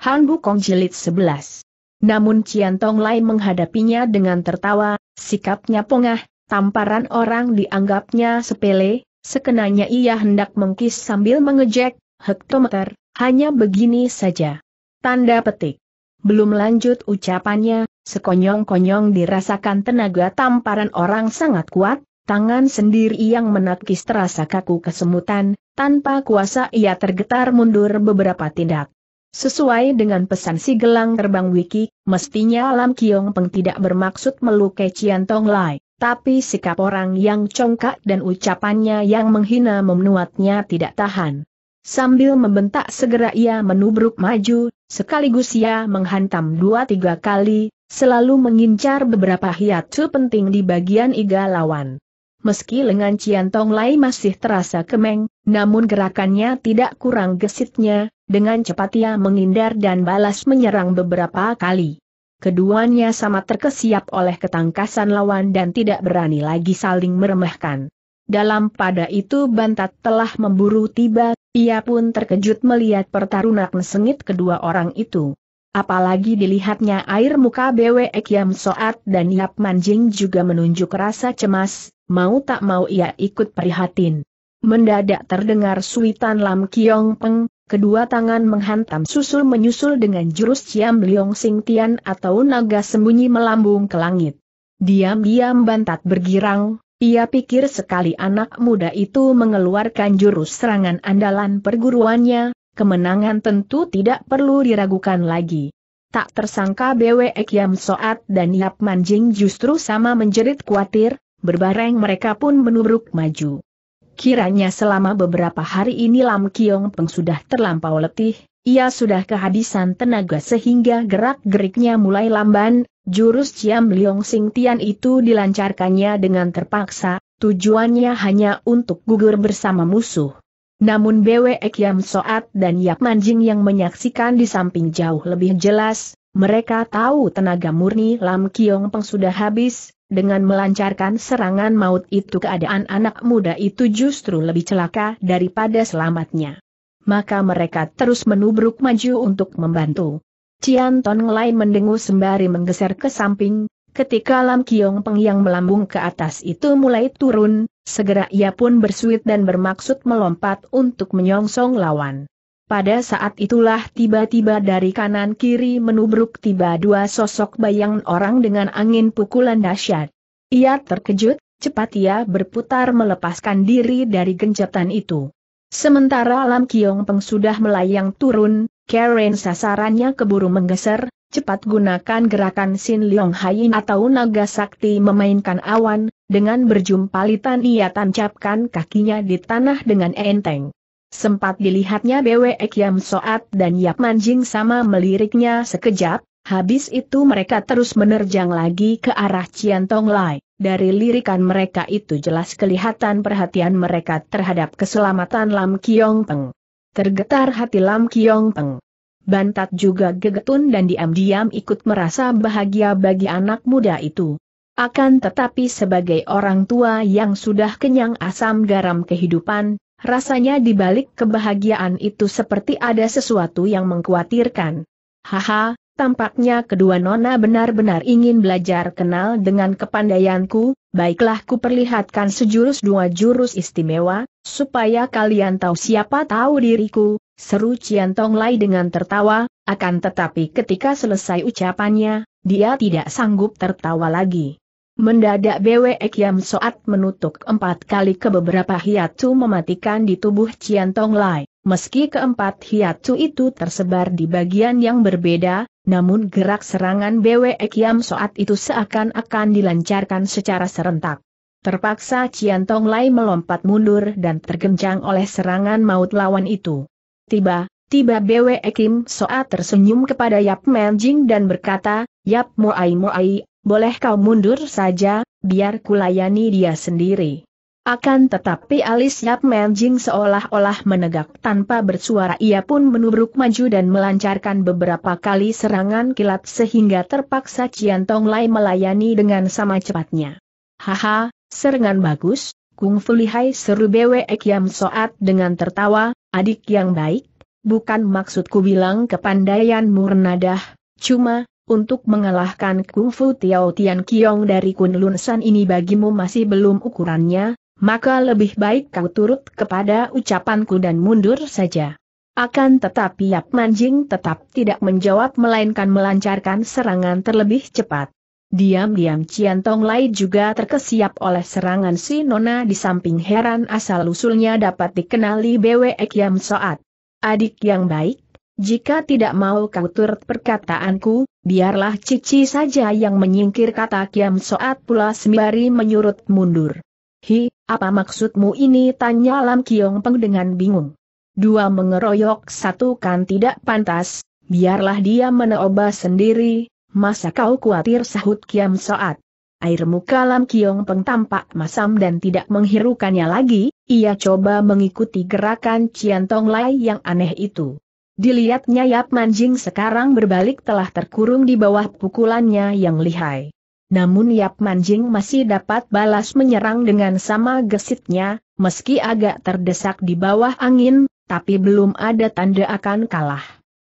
Han Bukong Jilid 11. Namun Cian Tong Lai menghadapinya dengan tertawa, sikapnya pongah, tamparan orang dianggapnya sepele, sekenanya ia hendak mengkis sambil mengejek, hektometer, hanya begini saja. Tanda petik. Belum lanjut ucapannya, sekonyong-konyong dirasakan tenaga tamparan orang sangat kuat, tangan sendiri yang menakis terasa kaku kesemutan, tanpa kuasa ia tergetar mundur beberapa tindak. Sesuai dengan pesan si gelang terbang Wiki, mestinya Lam Kiong Peng tidak bermaksud melukai Cian Tong Lai, tapi sikap orang yang congkak dan ucapannya yang menghina memenuatnya tidak tahan. Sambil membentak segera ia menubruk maju, sekaligus ia menghantam dua tiga kali, selalu mengincar beberapa hiatu penting di bagian iga lawan meski lengan Cian Tong Lai masih terasa kemeng, namun gerakannya tidak kurang gesitnya, dengan cepat ia menghindar dan balas menyerang beberapa kali. Keduanya sama terkesiap oleh ketangkasan lawan dan tidak berani lagi saling meremehkan. Dalam pada itu Bantat telah memburu tiba, ia pun terkejut melihat pertarungan sengit kedua orang itu. Apalagi dilihatnya air muka Bwe Kiam Soat dan Yap Manjing juga menunjuk rasa cemas, mau tak mau ia ikut prihatin. Mendadak terdengar suitan Lam Kiong Peng, kedua tangan menghantam susul menyusul dengan jurus Ciam Liong Sing Tian atau naga sembunyi melambung ke langit. Diam-diam bantat bergirang, ia pikir sekali anak muda itu mengeluarkan jurus serangan andalan perguruannya, kemenangan tentu tidak perlu diragukan lagi. Tak tersangka BW Ek Soat dan Yap Manjing justru sama menjerit khawatir, berbareng mereka pun menubruk maju. Kiranya selama beberapa hari ini Lam Kiong Peng sudah terlampau letih, ia sudah kehabisan tenaga sehingga gerak-geriknya mulai lamban, jurus Ciam Liong Sing Tian itu dilancarkannya dengan terpaksa, tujuannya hanya untuk gugur bersama musuh. Namun Bwe Kiam Soat dan Yap Manjing yang menyaksikan di samping jauh lebih jelas, mereka tahu tenaga murni Lam Kiong Peng sudah habis, dengan melancarkan serangan maut itu keadaan anak muda itu justru lebih celaka daripada selamatnya. Maka mereka terus menubruk maju untuk membantu. Cian Tong Lai mendengus sembari menggeser ke samping, ketika Lam Kiong Peng yang melambung ke atas itu mulai turun, segera ia pun bersuit dan bermaksud melompat untuk menyongsong lawan. Pada saat itulah tiba-tiba dari kanan kiri menubruk tiba dua sosok bayang orang dengan angin pukulan dahsyat. Ia terkejut, cepat ia berputar melepaskan diri dari gencetan itu. Sementara Lam Kiong Peng sudah melayang turun, Karen sasarannya keburu menggeser, cepat gunakan gerakan Sin Leong Hain atau naga sakti memainkan awan, dengan berjumpalitan ia tancapkan kakinya di tanah dengan enteng. Sempat dilihatnya Bwe Kiam Soat dan Yap Manjing sama meliriknya sekejap, habis itu mereka terus menerjang lagi ke arah Cian Tong Lai. Dari lirikan mereka itu jelas kelihatan perhatian mereka terhadap keselamatan Lam Kiong Peng. Tergetar hati Lam Kiong Peng. Bantat juga gegetun dan diam-diam ikut merasa bahagia bagi anak muda itu. Akan tetapi sebagai orang tua yang sudah kenyang asam garam kehidupan, Rasanya di balik kebahagiaan itu seperti ada sesuatu yang mengkhawatirkan. Haha, tampaknya kedua nona benar-benar ingin belajar kenal dengan kepandaianku, baiklah ku perlihatkan sejurus dua jurus istimewa, supaya kalian tahu siapa tahu diriku, seru Cian Tong Lai dengan tertawa, akan tetapi ketika selesai ucapannya, dia tidak sanggup tertawa lagi. Mendadak Bwe Kiam Soat menutup empat kali ke beberapa hiatu mematikan di tubuh Cian Tong Lai. Meski keempat hiatu itu tersebar di bagian yang berbeda, namun gerak serangan Bwe Kiam Soat itu seakan-akan dilancarkan secara serentak. Terpaksa Cian Tong Lai melompat mundur dan tergencang oleh serangan maut lawan itu. Tiba, tiba Bwe Kim Soat tersenyum kepada Yap Menjing dan berkata, Yap Moai Moai boleh kau mundur saja, biar kulayani dia sendiri. Akan tetapi alis Yap Menjing seolah-olah menegak tanpa bersuara ia pun menubruk maju dan melancarkan beberapa kali serangan kilat sehingga terpaksa Cian Tong Lai melayani dengan sama cepatnya. Haha, serangan bagus, Kung Fu Lihai seru Bwe Yam Soat dengan tertawa, adik yang baik, bukan maksudku bilang kepandaian murnadah, cuma, untuk mengalahkan Kung Fu Tiao Tian Kiong dari Lun San ini bagimu masih belum ukurannya, maka lebih baik kau turut kepada ucapanku dan mundur saja. Akan tetapi Yap Manjing tetap tidak menjawab melainkan melancarkan serangan terlebih cepat. Diam-diam Cian Tong Lai juga terkesiap oleh serangan si Nona di samping heran asal-usulnya dapat dikenali BWE Kiam Soat. Adik yang baik, jika tidak mau kau turut perkataanku, biarlah Cici saja yang menyingkir kata Kiam Soat pula sembari menyurut mundur. Hi, apa maksudmu ini tanya Lam Kiong Peng dengan bingung. Dua mengeroyok satu kan tidak pantas, biarlah dia meneoba sendiri, masa kau khawatir sahut Kiam Soat. Air muka Lam Kiong Peng tampak masam dan tidak menghirukannya lagi, ia coba mengikuti gerakan Cian Tong Lai yang aneh itu. Dilihatnya Yap Manjing sekarang berbalik telah terkurung di bawah pukulannya yang lihai. Namun Yap Manjing masih dapat balas menyerang dengan sama gesitnya, meski agak terdesak di bawah angin, tapi belum ada tanda akan kalah.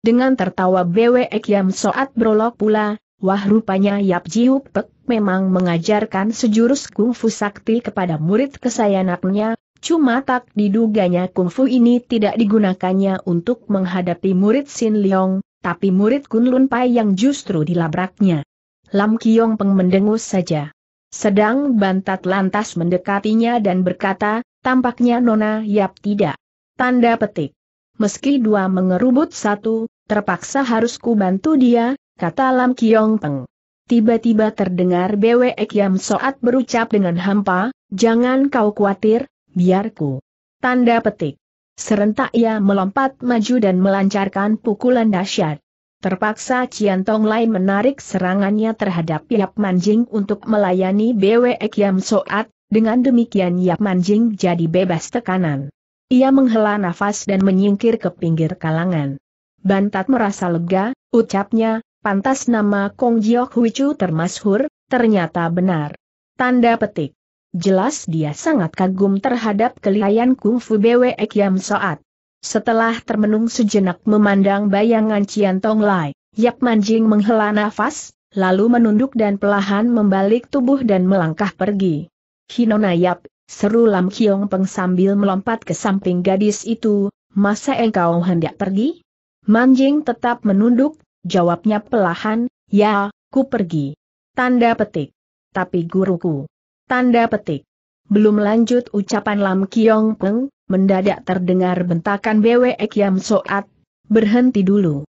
Dengan tertawa Bwe Yam Soat berolok pula, wah rupanya Yap Jiupek memang mengajarkan sejurus kungfu sakti kepada murid kesayangannya, Cuma tak diduganya kungfu ini tidak digunakannya untuk menghadapi murid Sin Leong, tapi murid Kun Lun Pai yang justru dilabraknya. Lam Kiong Peng mendengus saja. Sedang Bantat lantas mendekatinya dan berkata, tampaknya Nona Yap tidak. Tanda petik. Meski dua mengerubut satu, terpaksa harus ku bantu dia, kata Lam Kiong Peng. Tiba-tiba terdengar Bwe Yam Soat berucap dengan hampa, jangan kau khawatir, Biarku. Tanda petik. Serentak ia melompat maju dan melancarkan pukulan dahsyat. Terpaksa Cian Tong Lai menarik serangannya terhadap Yap Manjing untuk melayani BW Yam Soat, dengan demikian Yap Manjing jadi bebas tekanan. Ia menghela nafas dan menyingkir ke pinggir kalangan. Bantat merasa lega, ucapnya, pantas nama Kong Jiok Huichu termasyhur, ternyata benar. Tanda petik. Jelas dia sangat kagum terhadap kelihayan kungfu Bwe Kiam Soat. Setelah termenung sejenak memandang bayangan Cian Tong Lai, Yap Manjing menghela nafas, lalu menunduk dan pelahan membalik tubuh dan melangkah pergi. Hinona Yap, seru Lam Kiong Peng sambil melompat ke samping gadis itu, masa engkau hendak pergi? Manjing tetap menunduk, jawabnya pelahan, ya, ku pergi. Tanda petik. Tapi guruku. Tanda petik. Belum lanjut ucapan Lam Kiong Peng, mendadak terdengar bentakan BWEK Yam Soat. Berhenti dulu.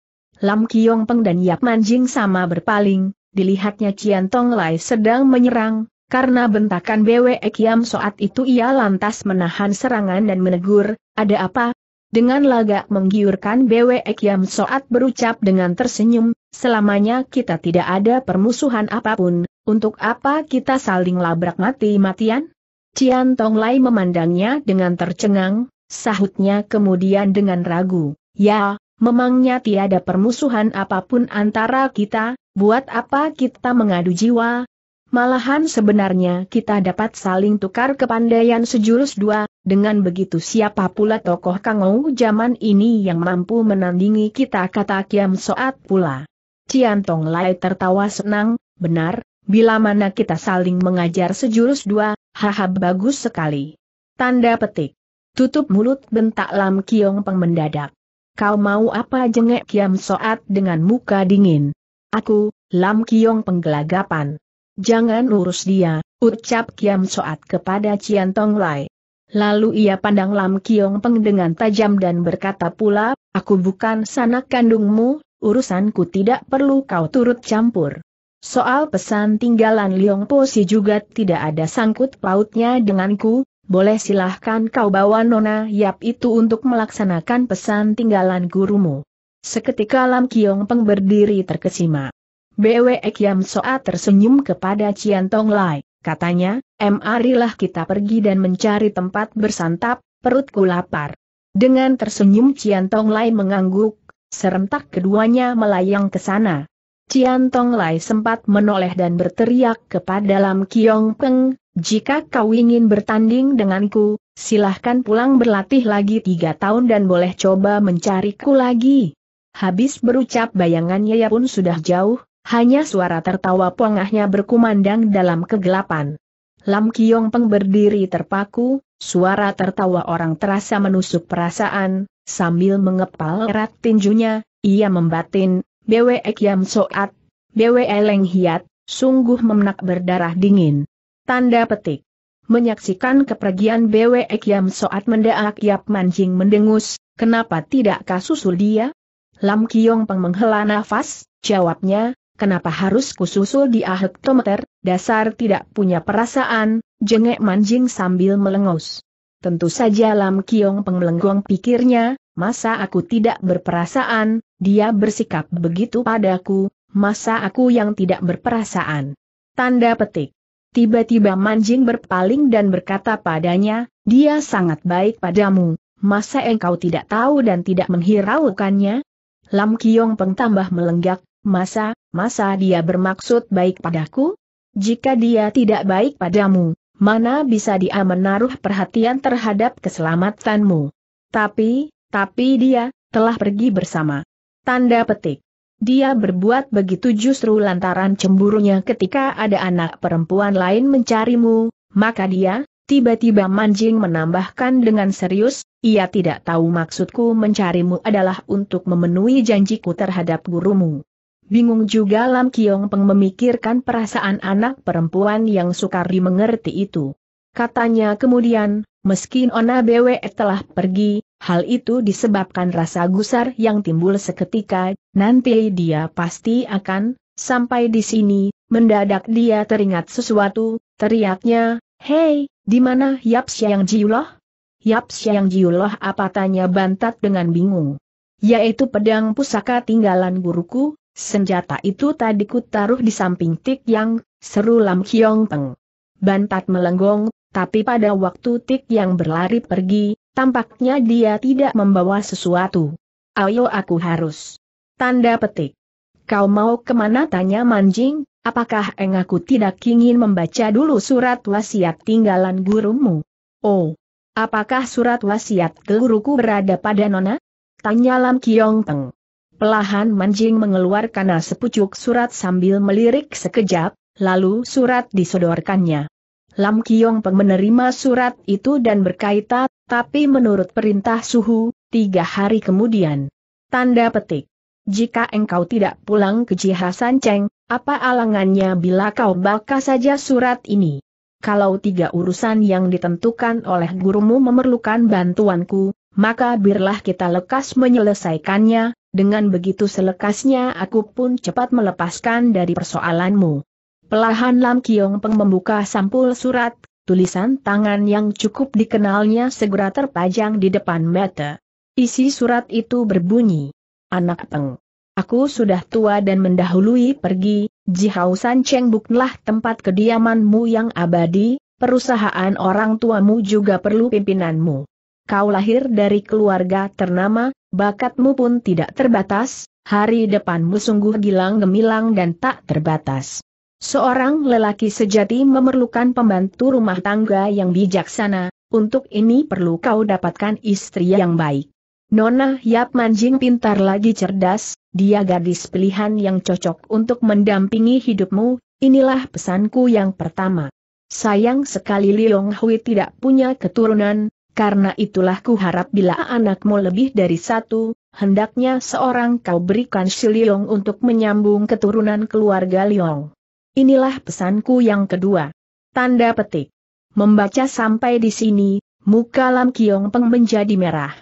Lam Kiong Peng dan Yap Manjing sama berpaling, dilihatnya Cian Tong Lai sedang menyerang, karena bentakan BWEK Yam Soat itu ia lantas menahan serangan dan menegur, ada apa? Dengan lagak menggiurkan BWEK Yam Soat berucap dengan tersenyum, selamanya kita tidak ada permusuhan apapun, untuk apa kita saling labrak mati-matian? Cian Tong Lai memandangnya dengan tercengang, sahutnya kemudian dengan ragu. Ya, memangnya tiada permusuhan apapun antara kita, buat apa kita mengadu jiwa? Malahan sebenarnya kita dapat saling tukar kepandaian sejurus dua, dengan begitu siapa pula tokoh Kangou zaman ini yang mampu menandingi kita kata Kiam Soat pula. Cian Tong Lai tertawa senang, benar, Bila mana kita saling mengajar sejurus dua, haha bagus sekali. Tanda petik. Tutup mulut bentak Lam Kiong Peng mendadak. Kau mau apa jengek Kiam Soat dengan muka dingin? Aku, Lam Kiong penggelagapan. Jangan urus dia, ucap Kiam Soat kepada Cian Tong Lai. Lalu ia pandang Lam Kiong Peng dengan tajam dan berkata pula, aku bukan sanak kandungmu, urusanku tidak perlu kau turut campur. Soal pesan tinggalan Liong si juga tidak ada sangkut pautnya denganku, boleh silahkan kau bawa nona Yap itu untuk melaksanakan pesan tinggalan gurumu. Seketika Lam Kiong Peng berdiri terkesima. Bwe Kiam Soa tersenyum kepada Cian Tong Lai, katanya, Marilah kita pergi dan mencari tempat bersantap, perutku lapar. Dengan tersenyum Cian Tong Lai mengangguk, serentak keduanya melayang ke sana, Cian Tong Lai sempat menoleh dan berteriak kepada Lam Kiong Peng, jika kau ingin bertanding denganku, silahkan pulang berlatih lagi tiga tahun dan boleh coba mencariku lagi. Habis berucap bayangannya ya pun sudah jauh, hanya suara tertawa pongahnya berkumandang dalam kegelapan. Lam Kiong Peng berdiri terpaku, suara tertawa orang terasa menusuk perasaan, sambil mengepal erat tinjunya, ia membatin, Bwe Kiam Soat, Bwe Leng Hiat, sungguh memenak berdarah dingin. Tanda petik. Menyaksikan kepergian Bwe Kiam Soat mendadak Yap Mancing mendengus, kenapa tidak kasusul dia? Lam Kiong Peng menghela nafas, jawabnya, kenapa harus kususul di ahektometer, dasar tidak punya perasaan, jengek Manjing sambil melengus. Tentu saja Lam Kiong Peng melenggong pikirnya, masa aku tidak berperasaan, dia bersikap begitu padaku, masa aku yang tidak berperasaan. Tanda petik. Tiba-tiba manjing berpaling dan berkata padanya, dia sangat baik padamu, masa engkau tidak tahu dan tidak menghiraukannya? Lam Kiong Peng tambah melenggak, masa, masa dia bermaksud baik padaku? Jika dia tidak baik padamu, mana bisa dia menaruh perhatian terhadap keselamatanmu? Tapi, tapi dia, telah pergi bersama. Tanda petik. Dia berbuat begitu justru lantaran cemburunya ketika ada anak perempuan lain mencarimu, maka dia, tiba-tiba manjing menambahkan dengan serius, ia tidak tahu maksudku mencarimu adalah untuk memenuhi janjiku terhadap gurumu. Bingung juga Lam Kiong Peng memikirkan perasaan anak perempuan yang sukar dimengerti itu. Katanya kemudian, meski Ona Bwe telah pergi, Hal itu disebabkan rasa gusar yang timbul seketika, nanti dia pasti akan, sampai di sini, mendadak dia teringat sesuatu, teriaknya, Hei, di mana Yap Siang Jiuloh? Yap Siang Jiuloh apa tanya Bantat dengan bingung. Yaitu pedang pusaka tinggalan guruku, senjata itu tadi ku taruh di samping Tik Yang, seru Lam Kiong Peng. Bantat melenggong, tapi pada waktu Tik Yang berlari pergi, Tampaknya dia tidak membawa sesuatu. Ayo aku harus. Tanda petik. Kau mau kemana tanya manjing, apakah aku tidak ingin membaca dulu surat wasiat tinggalan gurumu? Oh, apakah surat wasiat guruku berada pada nona? Tanya Lam Kiong Teng. Pelahan manjing mengeluarkan sepucuk surat sambil melirik sekejap, lalu surat disodorkannya. Lam Kiong Peng menerima surat itu dan berkaitan, tapi menurut perintah suhu, tiga hari kemudian. Tanda petik. Jika engkau tidak pulang ke Jihasan Cheng, apa alangannya bila kau baca saja surat ini? Kalau tiga urusan yang ditentukan oleh gurumu memerlukan bantuanku, maka biarlah kita lekas menyelesaikannya, dengan begitu selekasnya aku pun cepat melepaskan dari persoalanmu. Pelahan Lam Kiong Peng membuka sampul surat, tulisan tangan yang cukup dikenalnya segera terpajang di depan mata. Isi surat itu berbunyi. Anak Peng. Aku sudah tua dan mendahului pergi, Jihau San Cheng buklah tempat kediamanmu yang abadi, perusahaan orang tuamu juga perlu pimpinanmu. Kau lahir dari keluarga ternama, bakatmu pun tidak terbatas, hari depanmu sungguh gilang gemilang dan tak terbatas. Seorang lelaki sejati memerlukan pembantu rumah tangga yang bijaksana, untuk ini perlu kau dapatkan istri yang baik. Nona Yap Manjing pintar lagi cerdas, dia gadis pilihan yang cocok untuk mendampingi hidupmu, inilah pesanku yang pertama. Sayang sekali Liong Hui tidak punya keturunan, karena itulah ku harap bila anakmu lebih dari satu, hendaknya seorang kau berikan si Liong untuk menyambung keturunan keluarga Liong. Inilah pesanku yang kedua. Tanda petik. Membaca sampai di sini, muka Lam Kiong Peng menjadi merah.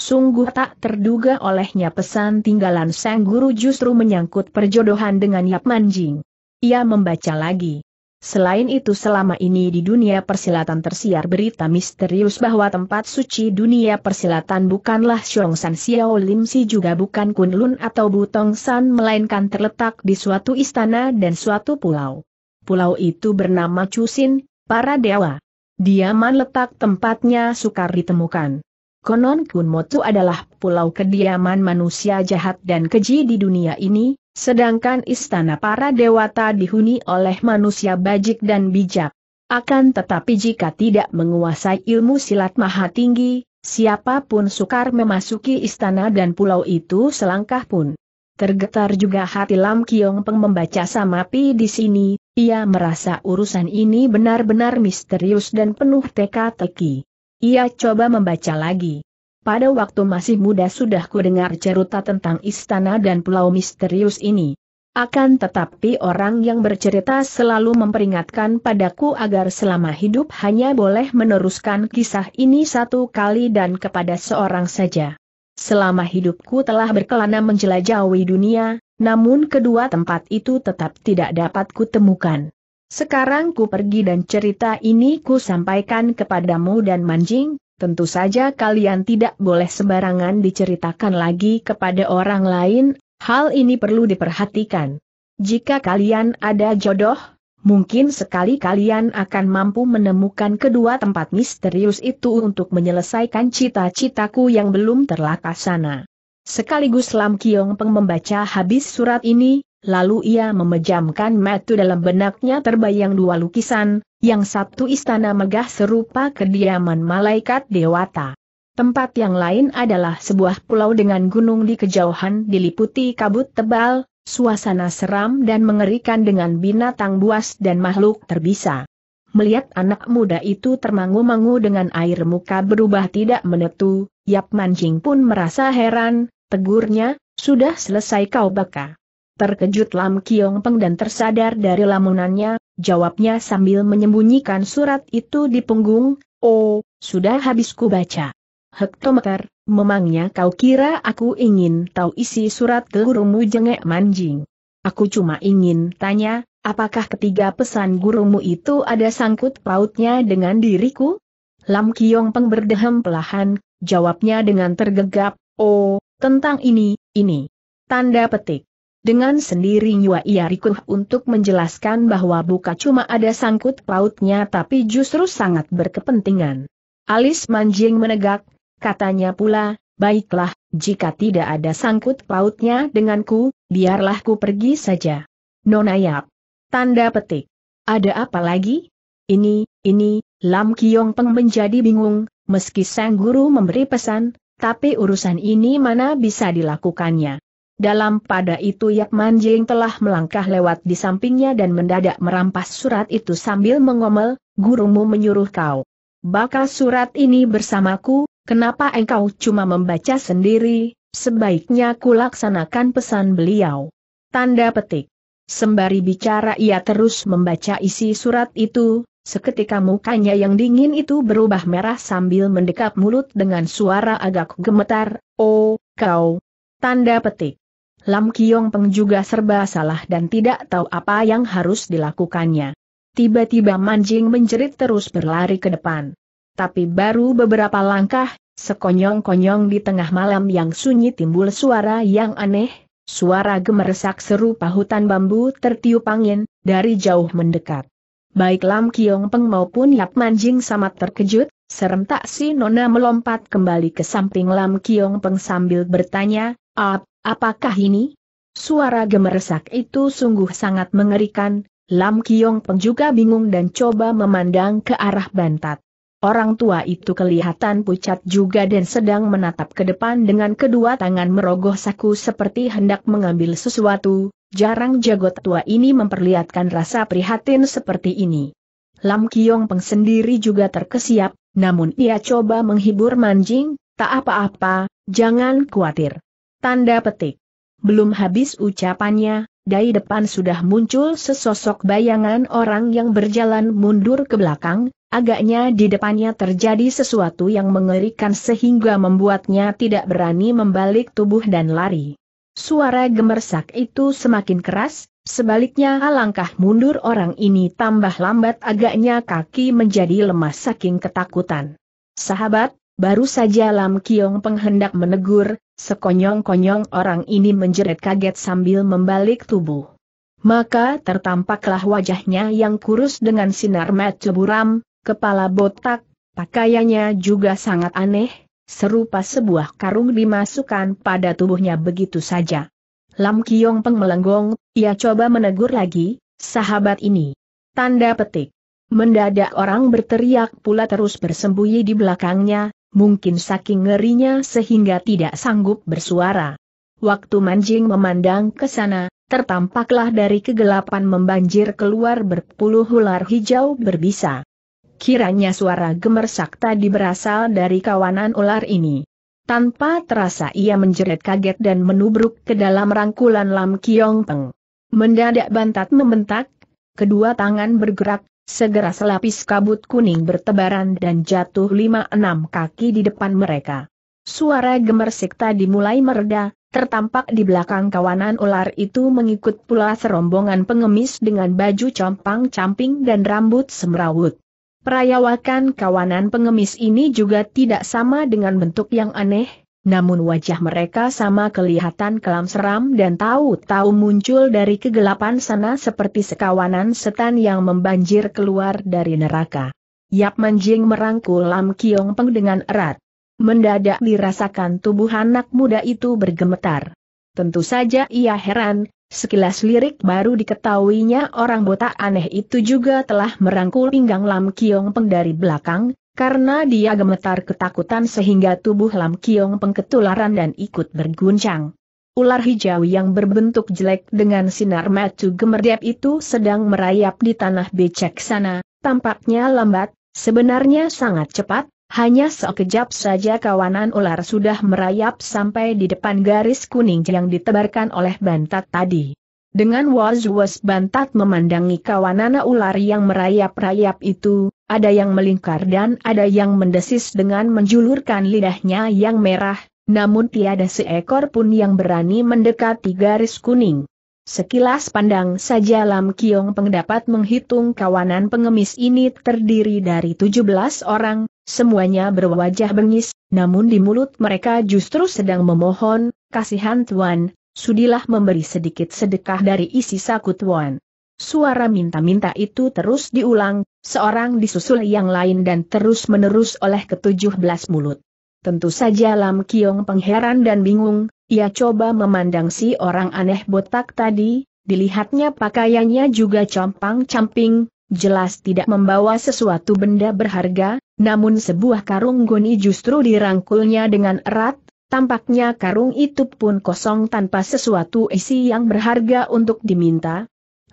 Sungguh tak terduga olehnya pesan tinggalan sang guru justru menyangkut perjodohan dengan Yap Manjing. Ia membaca lagi. Selain itu selama ini di dunia persilatan tersiar berita misterius bahwa tempat suci dunia persilatan bukanlah San Xiao Lim Si juga bukan Kunlun atau Butong San melainkan terletak di suatu istana dan suatu pulau. Pulau itu bernama Chusin, para dewa. Diaman letak tempatnya sukar ditemukan. Konon Kunmotu adalah pulau kediaman manusia jahat dan keji di dunia ini, Sedangkan istana para dewata dihuni oleh manusia bajik dan bijak. Akan tetapi jika tidak menguasai ilmu silat maha tinggi, siapapun sukar memasuki istana dan pulau itu selangkah pun. Tergetar juga hati Lam Kiong Peng membaca Samapi di sini, ia merasa urusan ini benar-benar misterius dan penuh teka-teki. Ia coba membaca lagi. Pada waktu masih muda sudah ku dengar cerita tentang istana dan pulau misterius ini. Akan tetapi orang yang bercerita selalu memperingatkan padaku agar selama hidup hanya boleh meneruskan kisah ini satu kali dan kepada seorang saja. Selama hidupku telah berkelana menjelajahi dunia, namun kedua tempat itu tetap tidak dapat kutemukan. Sekarang ku pergi dan cerita ini ku sampaikan kepadamu dan Manjing. Tentu saja kalian tidak boleh sembarangan diceritakan lagi kepada orang lain, hal ini perlu diperhatikan. Jika kalian ada jodoh, mungkin sekali kalian akan mampu menemukan kedua tempat misterius itu untuk menyelesaikan cita-citaku yang belum terlaksana. Sekaligus Lam Kiong Peng membaca habis surat ini, Lalu ia memejamkan mata dalam benaknya terbayang dua lukisan, yang satu istana megah serupa kediaman malaikat dewata. Tempat yang lain adalah sebuah pulau dengan gunung di kejauhan diliputi kabut tebal, suasana seram dan mengerikan dengan binatang buas dan makhluk terbisa. Melihat anak muda itu termangu-mangu dengan air muka berubah tidak menentu, Yap Manjing pun merasa heran, tegurnya, sudah selesai kau baka. Terkejut Lam Kiong Peng dan tersadar dari lamunannya, jawabnya sambil menyembunyikan surat itu di punggung, Oh, sudah habis ku baca. Hektometer, memangnya kau kira aku ingin tahu isi surat gurumu jengek manjing. Aku cuma ingin tanya, apakah ketiga pesan gurumu itu ada sangkut pautnya dengan diriku? Lam Kiong Peng berdehem pelahan, jawabnya dengan tergegap, Oh, tentang ini, ini. Tanda petik. Dengan sendiri Nyua ia rikuh untuk menjelaskan bahwa buka cuma ada sangkut pautnya tapi justru sangat berkepentingan. Alis manjing menegak, katanya pula, baiklah, jika tidak ada sangkut pautnya denganku, biarlah ku pergi saja. Nonayap. Tanda petik. Ada apa lagi? Ini, ini, Lam Kiong Peng menjadi bingung, meski sang guru memberi pesan, tapi urusan ini mana bisa dilakukannya. Dalam pada itu Yak Manjing telah melangkah lewat di sampingnya dan mendadak merampas surat itu sambil mengomel, gurumu menyuruh kau. Bakal surat ini bersamaku, kenapa engkau cuma membaca sendiri, sebaiknya kulaksanakan pesan beliau. Tanda petik. Sembari bicara ia terus membaca isi surat itu, seketika mukanya yang dingin itu berubah merah sambil mendekap mulut dengan suara agak gemetar, oh, kau. Tanda petik. Lam Kiong Peng juga serba salah dan tidak tahu apa yang harus dilakukannya. Tiba-tiba Manjing menjerit terus berlari ke depan. Tapi baru beberapa langkah, sekonyong-konyong di tengah malam yang sunyi timbul suara yang aneh, suara gemeresak seru pahutan bambu tertiup angin, dari jauh mendekat. Baik Lam Kiong Peng maupun Yap Manjing sama terkejut, serentak si Nona melompat kembali ke samping Lam Kiong Peng sambil bertanya, Ap, Apakah ini? Suara gemeresak itu sungguh sangat mengerikan, Lam Kiong Peng juga bingung dan coba memandang ke arah bantat. Orang tua itu kelihatan pucat juga dan sedang menatap ke depan dengan kedua tangan merogoh saku seperti hendak mengambil sesuatu, jarang jagot tua ini memperlihatkan rasa prihatin seperti ini. Lam Kiong Peng sendiri juga terkesiap, namun ia coba menghibur Manjing, tak apa-apa, jangan khawatir. Tanda petik. Belum habis ucapannya, dari depan sudah muncul sesosok bayangan orang yang berjalan mundur ke belakang, agaknya di depannya terjadi sesuatu yang mengerikan sehingga membuatnya tidak berani membalik tubuh dan lari. Suara gemersak itu semakin keras, sebaliknya langkah mundur orang ini tambah lambat agaknya kaki menjadi lemas saking ketakutan. Sahabat, Baru saja Lam Kiong penghendak menegur, sekonyong-konyong orang ini menjerit kaget sambil membalik tubuh. Maka tertampaklah wajahnya yang kurus dengan sinar mata buram, kepala botak, pakaiannya juga sangat aneh, serupa sebuah karung dimasukkan pada tubuhnya begitu saja. Lam Kiong Peng melenggong, ia coba menegur lagi, sahabat ini. Tanda petik. Mendadak orang berteriak pula terus bersembunyi di belakangnya, mungkin saking ngerinya sehingga tidak sanggup bersuara. Waktu Manjing memandang ke sana, tertampaklah dari kegelapan membanjir keluar berpuluh ular hijau berbisa. Kiranya suara gemersak tadi berasal dari kawanan ular ini. Tanpa terasa ia menjerit kaget dan menubruk ke dalam rangkulan Lam Kiong Peng. Mendadak bantat membentak, kedua tangan bergerak, Segera selapis kabut kuning bertebaran dan jatuh lima enam kaki di depan mereka. Suara gemersik tadi mulai mereda, tertampak di belakang kawanan ular itu mengikut pula serombongan pengemis dengan baju compang-camping dan rambut semrawut. Perayawakan kawanan pengemis ini juga tidak sama dengan bentuk yang aneh, namun wajah mereka sama kelihatan kelam seram dan tahu-tahu muncul dari kegelapan sana seperti sekawanan setan yang membanjir keluar dari neraka. Yap Manjing merangkul Lam Kiong Peng dengan erat. Mendadak dirasakan tubuh anak muda itu bergemetar. Tentu saja ia heran, sekilas lirik baru diketahuinya orang botak aneh itu juga telah merangkul pinggang Lam Kiong Peng dari belakang, karena dia gemetar ketakutan sehingga tubuh Lam Kiong pengketularan dan ikut berguncang. Ular hijau yang berbentuk jelek dengan sinar matu gemerdep itu sedang merayap di tanah becek sana, tampaknya lambat, sebenarnya sangat cepat, hanya sekejap saja kawanan ular sudah merayap sampai di depan garis kuning yang ditebarkan oleh bantat tadi. Dengan was-was bantat memandangi kawanan ular yang merayap-rayap itu, ada yang melingkar dan ada yang mendesis dengan menjulurkan lidahnya yang merah, namun tiada seekor pun yang berani mendekati garis kuning. Sekilas pandang saja Lam Kiong pendapat menghitung kawanan pengemis ini terdiri dari 17 orang, semuanya berwajah bengis, namun di mulut mereka justru sedang memohon, kasihan Tuan, sudilah memberi sedikit sedekah dari isi saku Tuan. Suara minta-minta itu terus diulang, seorang disusul yang lain dan terus-menerus oleh ketujuh belas mulut. Tentu saja Lam Kiong pengheran dan bingung, ia coba memandang si orang aneh botak tadi, dilihatnya pakaiannya juga compang-camping, jelas tidak membawa sesuatu benda berharga, namun sebuah karung goni justru dirangkulnya dengan erat, tampaknya karung itu pun kosong tanpa sesuatu isi yang berharga untuk diminta,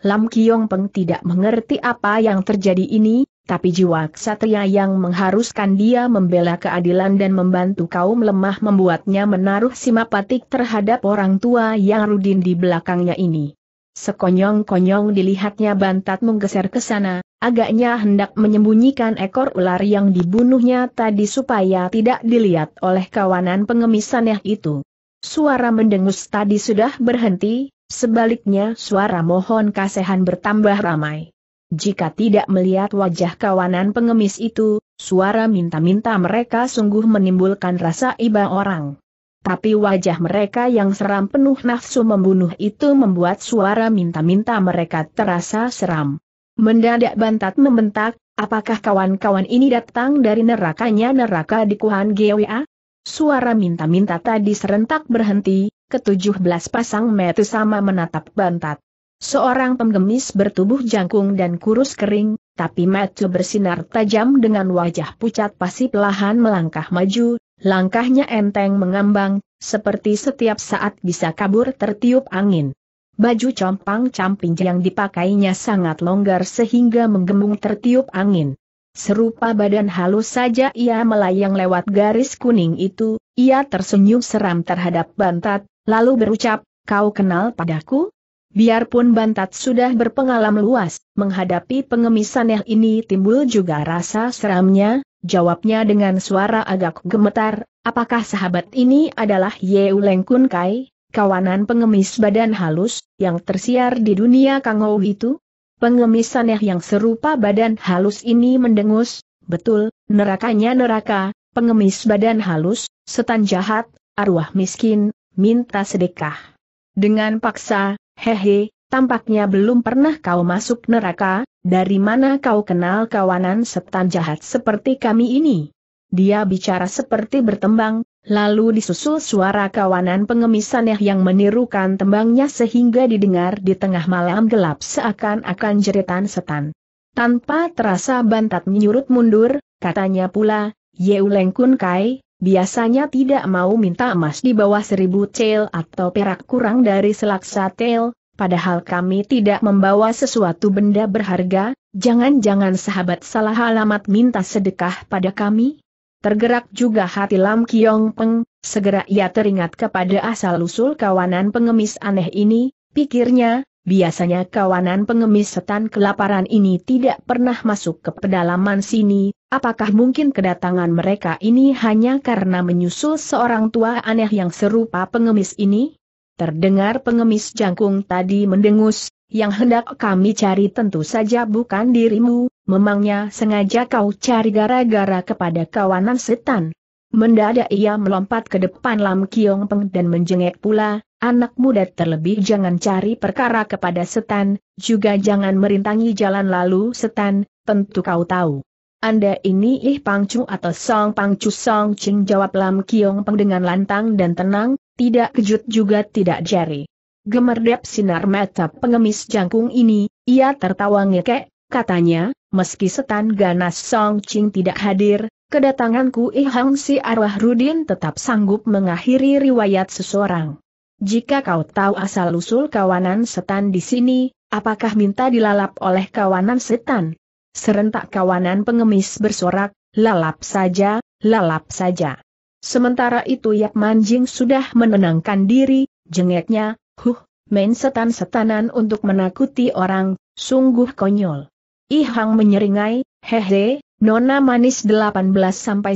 Lam Kiong Peng tidak mengerti apa yang terjadi ini, tapi jiwa ksatria yang mengharuskan dia membela keadilan dan membantu kaum lemah membuatnya menaruh simpatik terhadap orang tua yang rudin di belakangnya ini. Sekonyong-konyong dilihatnya bantat menggeser ke sana, agaknya hendak menyembunyikan ekor ular yang dibunuhnya tadi supaya tidak dilihat oleh kawanan pengemisannya itu. Suara mendengus tadi sudah berhenti, Sebaliknya suara mohon kasehan bertambah ramai. Jika tidak melihat wajah kawanan pengemis itu, suara minta-minta mereka sungguh menimbulkan rasa iba orang. Tapi wajah mereka yang seram penuh nafsu membunuh itu membuat suara minta-minta mereka terasa seram. Mendadak bantat membentak, apakah kawan-kawan ini datang dari nerakanya neraka di Kuhan GWA? Suara minta-minta tadi serentak berhenti, ketujuh belas pasang mata sama menatap bantat. Seorang penggemis bertubuh jangkung dan kurus kering, tapi mata bersinar tajam dengan wajah pucat pasi pelahan melangkah maju, langkahnya enteng mengambang, seperti setiap saat bisa kabur tertiup angin. Baju compang-camping yang dipakainya sangat longgar sehingga menggembung tertiup angin. Serupa badan halus saja ia melayang lewat garis kuning itu, ia tersenyum seram terhadap Bantat, Lalu berucap, kau kenal padaku? Biarpun Bantat sudah berpengalaman luas, menghadapi pengemis pengemisannya ini timbul juga rasa seramnya, jawabnya dengan suara agak gemetar, apakah sahabat ini adalah Yeu Leng Kun Kai, kawanan pengemis badan halus, yang tersiar di dunia Kangou itu? Pengemis Pengemisannya yang serupa badan halus ini mendengus, betul, nerakanya neraka, pengemis badan halus, setan jahat, arwah miskin, minta sedekah. Dengan paksa, hehe, tampaknya belum pernah kau masuk neraka, dari mana kau kenal kawanan setan jahat seperti kami ini? Dia bicara seperti bertembang, lalu disusul suara kawanan pengemisannya yang menirukan tembangnya sehingga didengar di tengah malam gelap seakan-akan jeritan setan. Tanpa terasa bantat menyurut mundur, katanya pula, Yeuleng Kun Kai, Biasanya tidak mau minta emas di bawah seribu tel atau perak kurang dari selaksa tel, padahal kami tidak membawa sesuatu benda berharga, jangan-jangan sahabat salah alamat minta sedekah pada kami? Tergerak juga hati Lam Kiong Peng, segera ia teringat kepada asal-usul kawanan pengemis aneh ini, pikirnya, Biasanya kawanan pengemis setan kelaparan ini tidak pernah masuk ke pedalaman sini, apakah mungkin kedatangan mereka ini hanya karena menyusul seorang tua aneh yang serupa pengemis ini? Terdengar pengemis jangkung tadi mendengus, yang hendak kami cari tentu saja bukan dirimu, memangnya sengaja kau cari gara-gara kepada kawanan setan, Mendadak ia melompat ke depan Lam Kiong Peng dan menjengek pula, anak muda terlebih jangan cari perkara kepada setan, juga jangan merintangi jalan lalu setan, tentu kau tahu. Anda ini ih pangcu atau song pangcu song cing jawab Lam Kiong Peng dengan lantang dan tenang, tidak kejut juga tidak jari. Gemerdep sinar mata pengemis jangkung ini, ia tertawa ngekek, katanya, meski setan ganas Song Qing tidak hadir, kedatanganku I Hang Si Arwah Rudin tetap sanggup mengakhiri riwayat seseorang. Jika kau tahu asal-usul kawanan setan di sini, apakah minta dilalap oleh kawanan setan? Serentak kawanan pengemis bersorak, lalap saja, lalap saja. Sementara itu Yap Manjing sudah menenangkan diri, jengeknya, huh, main setan-setanan untuk menakuti orang, sungguh konyol. Ihang menyeringai, hehe, nona manis 18-19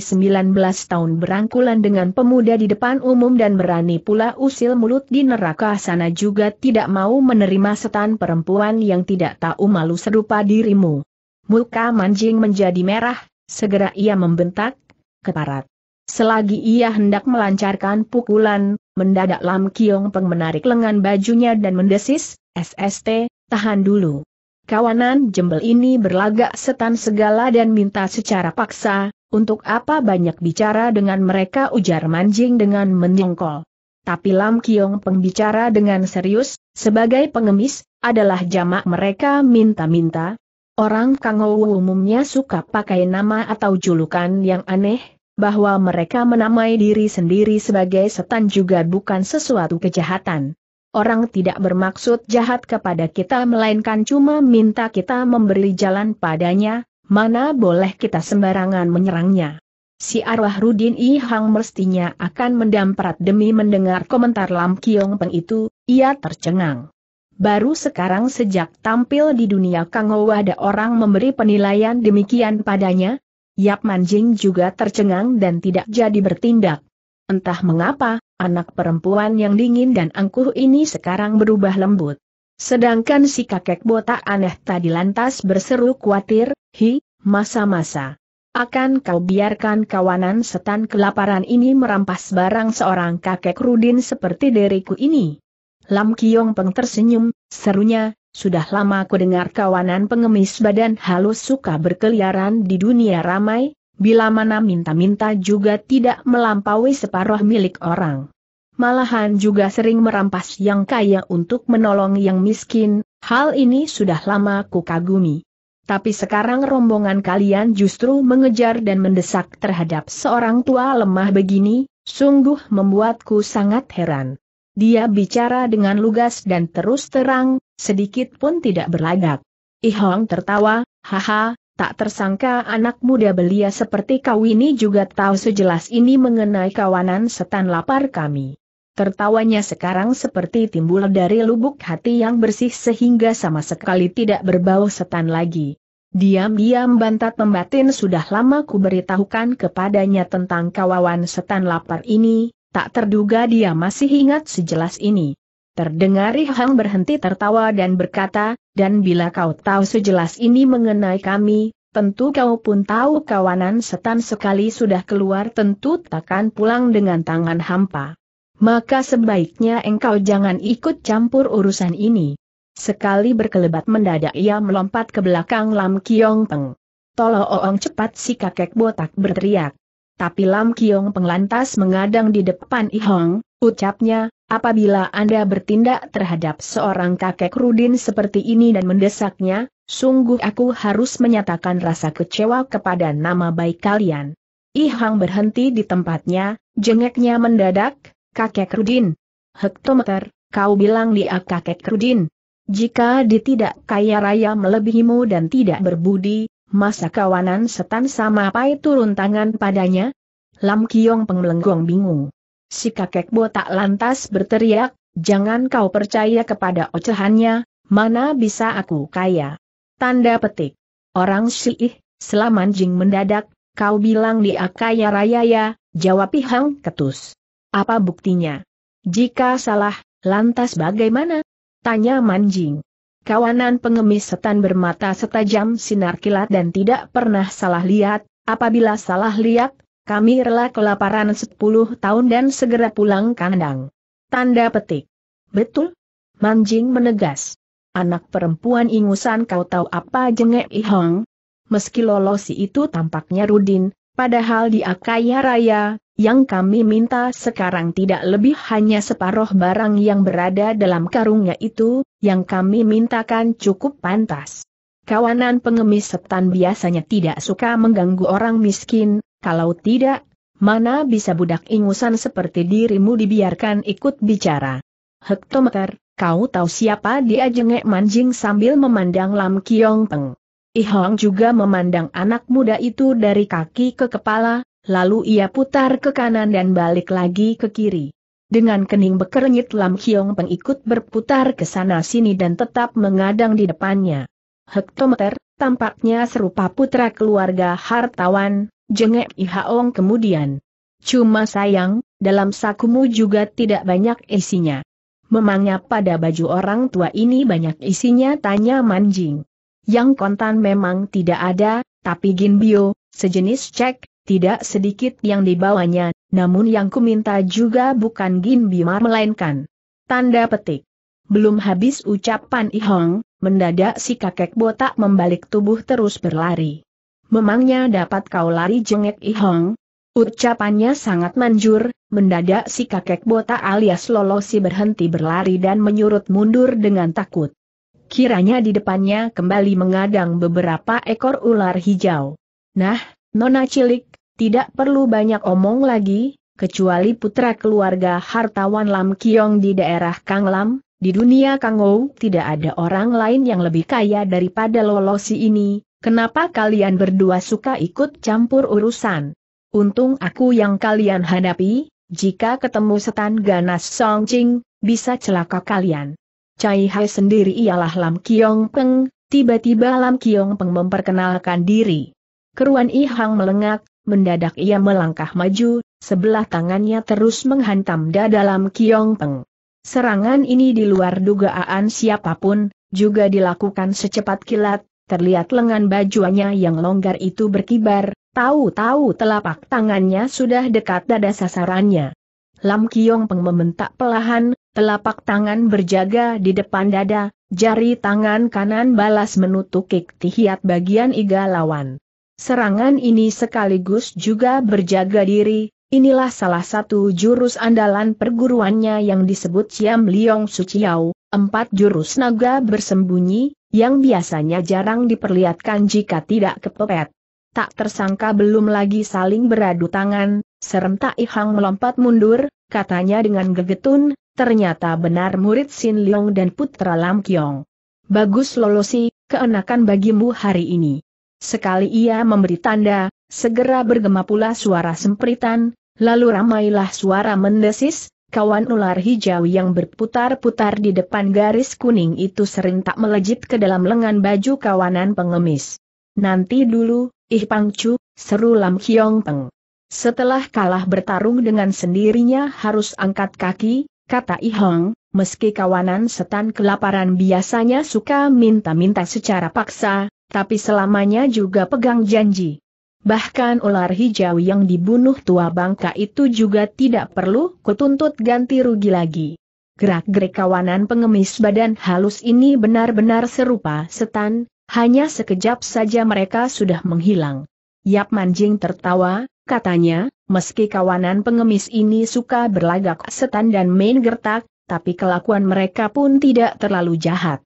tahun berangkulan dengan pemuda di depan umum dan berani pula usil mulut di neraka sana juga tidak mau menerima setan perempuan yang tidak tahu malu serupa dirimu. Muka manjing menjadi merah, segera ia membentak, keparat. Selagi ia hendak melancarkan pukulan, mendadak Lam Kiong Peng menarik lengan bajunya dan mendesis, SST, tahan dulu. Kawanan jembel ini berlagak setan segala dan minta secara paksa, untuk apa banyak bicara dengan mereka ujar Manjing dengan menyongkol. Tapi Lam Kiong pembicara dengan serius, sebagai pengemis, adalah jamak mereka minta-minta. Orang Kangowu umumnya suka pakai nama atau julukan yang aneh, bahwa mereka menamai diri sendiri sebagai setan juga bukan sesuatu kejahatan. Orang tidak bermaksud jahat kepada kita melainkan cuma minta kita memberi jalan padanya, mana boleh kita sembarangan menyerangnya. Si arwah Rudin I Hang mestinya akan mendamprat demi mendengar komentar Lam Kiong Peng itu, ia tercengang. Baru sekarang sejak tampil di dunia Kang Ho ada orang memberi penilaian demikian padanya, Yap Manjing juga tercengang dan tidak jadi bertindak. Entah mengapa, Anak perempuan yang dingin dan angkuh ini sekarang berubah lembut. Sedangkan si kakek botak aneh tadi lantas berseru khawatir, hi, masa-masa. Akan kau biarkan kawanan setan kelaparan ini merampas barang seorang kakek Rudin seperti diriku ini. Lam Kiong Peng tersenyum, serunya, sudah lama ku dengar kawanan pengemis badan halus suka berkeliaran di dunia ramai, bila mana minta-minta juga tidak melampaui separuh milik orang. Malahan juga sering merampas yang kaya untuk menolong yang miskin, hal ini sudah lama ku kagumi. Tapi sekarang rombongan kalian justru mengejar dan mendesak terhadap seorang tua lemah begini, sungguh membuatku sangat heran. Dia bicara dengan lugas dan terus terang, sedikit pun tidak berlagak. Ihong tertawa, haha, tak tersangka anak muda belia seperti kau ini juga tahu sejelas ini mengenai kawanan setan lapar kami. Tertawanya sekarang seperti timbul dari lubuk hati yang bersih sehingga sama sekali tidak berbau setan lagi. Diam-diam bantat pembatin sudah lama ku beritahukan kepadanya tentang kawawan setan lapar ini, tak terduga dia masih ingat sejelas ini. Terdengar Hang berhenti tertawa dan berkata, dan bila kau tahu sejelas ini mengenai kami, tentu kau pun tahu kawanan setan sekali sudah keluar tentu takkan pulang dengan tangan hampa. Maka sebaiknya engkau jangan ikut campur urusan ini. Sekali berkelebat mendadak ia melompat ke belakang Lam Kiong Peng. Tolong, Oong cepat si kakek botak berteriak. Tapi Lam Kiong Peng lantas mengadang di depan Ihong, ucapnya, Apabila Anda bertindak terhadap seorang kakek Rudin seperti ini dan mendesaknya, sungguh aku harus menyatakan rasa kecewa kepada nama baik kalian. Ihang berhenti di tempatnya, jengeknya mendadak, kakek Rudin. Hektometer, kau bilang dia kakek Rudin. Jika dia tidak kaya raya melebihimu dan tidak berbudi, masa kawanan setan sama pai turun tangan padanya? Lam Kiong penglenggong bingung. Si kakek botak lantas berteriak, jangan kau percaya kepada ocehannya, mana bisa aku kaya. Tanda petik. Orang syiih, selaman jing mendadak, kau bilang dia kaya raya ya, jawab Hang Ketus. Apa buktinya? Jika salah, lantas bagaimana? Tanya Manjing. Kawanan pengemis setan bermata setajam sinar kilat dan tidak pernah salah lihat, apabila salah lihat, kami rela kelaparan 10 tahun dan segera pulang kandang. Tanda petik. Betul? Manjing menegas. Anak perempuan ingusan kau tahu apa jengek ihong? Meski lolosi itu tampaknya Rudin, padahal di Akaya Raya, yang kami minta sekarang tidak lebih hanya separoh barang yang berada dalam karungnya itu, yang kami mintakan cukup pantas. Kawanan pengemis setan biasanya tidak suka mengganggu orang miskin, kalau tidak, mana bisa budak ingusan seperti dirimu dibiarkan ikut bicara. Hektometer, kau tahu siapa dia jengek manjing sambil memandang Lam Kiong Peng. Ihong juga memandang anak muda itu dari kaki ke kepala, lalu ia putar ke kanan dan balik lagi ke kiri. Dengan kening bekerja, Lam Kiong Peng ikut berputar ke sana-sini dan tetap mengadang di depannya. Hektometer, tampaknya serupa putra keluarga hartawan, jengek Ihaong kemudian. Cuma sayang, dalam sakumu juga tidak banyak isinya. Memangnya pada baju orang tua ini banyak isinya tanya Manjing. Yang kontan memang tidak ada, tapi Ginbio, sejenis cek, tidak sedikit yang dibawanya, namun yang kuminta juga bukan Ginbio melainkan. Tanda petik. Belum habis ucapan Ihong, mendadak si kakek botak membalik tubuh terus berlari memangnya dapat kau lari jengek Ihong? Ucapannya sangat manjur, mendadak si kakek bota alias Lolosi berhenti berlari dan menyurut mundur dengan takut. Kiranya di depannya kembali mengadang beberapa ekor ular hijau. Nah, Nona Cilik, tidak perlu banyak omong lagi, kecuali putra keluarga hartawan Lam Kiong di daerah Kang Lam, di dunia Kang Ou tidak ada orang lain yang lebih kaya daripada Lolosi ini, Kenapa kalian berdua suka ikut campur urusan? Untung aku yang kalian hadapi, jika ketemu setan ganas Song Ching, bisa celaka kalian. Cai Hai sendiri ialah Lam Kiong Peng, tiba-tiba Lam Kiong Peng memperkenalkan diri. Keruan I Hang melengak, mendadak ia melangkah maju, sebelah tangannya terus menghantam dada Lam Kiong Peng. Serangan ini di luar dugaan siapapun, juga dilakukan secepat kilat, terlihat lengan bajuannya yang longgar itu berkibar, tahu-tahu telapak tangannya sudah dekat dada sasarannya. Lam Kiong Peng mementak pelahan, telapak tangan berjaga di depan dada, jari tangan kanan balas menutup tihiat bagian iga lawan. Serangan ini sekaligus juga berjaga diri, Inilah salah satu jurus andalan perguruannya yang disebut Siam Liong Suciau, empat jurus naga bersembunyi, yang biasanya jarang diperlihatkan jika tidak kepepet. Tak tersangka belum lagi saling beradu tangan, serentak Ihang melompat mundur, katanya dengan gegetun, ternyata benar murid Sin Leong dan putra Lam Kiong. Bagus Lolosi, keenakan bagimu hari ini. Sekali ia memberi tanda, segera bergema pula suara sempritan, lalu ramailah suara mendesis, kawan ular hijau yang berputar-putar di depan garis kuning itu sering tak melejit ke dalam lengan baju kawanan pengemis. Nanti dulu, Ih Pangcu, seru Lam Kiong Peng. Setelah kalah bertarung dengan sendirinya harus angkat kaki, kata Hong. meski kawanan setan kelaparan biasanya suka minta-minta secara paksa, tapi selamanya juga pegang janji. Bahkan ular hijau yang dibunuh tua bangka itu juga tidak perlu kutuntut ganti rugi lagi. Gerak-gerik kawanan pengemis badan halus ini benar-benar serupa setan, hanya sekejap saja mereka sudah menghilang. Yap Manjing tertawa, katanya, meski kawanan pengemis ini suka berlagak setan dan main gertak, tapi kelakuan mereka pun tidak terlalu jahat.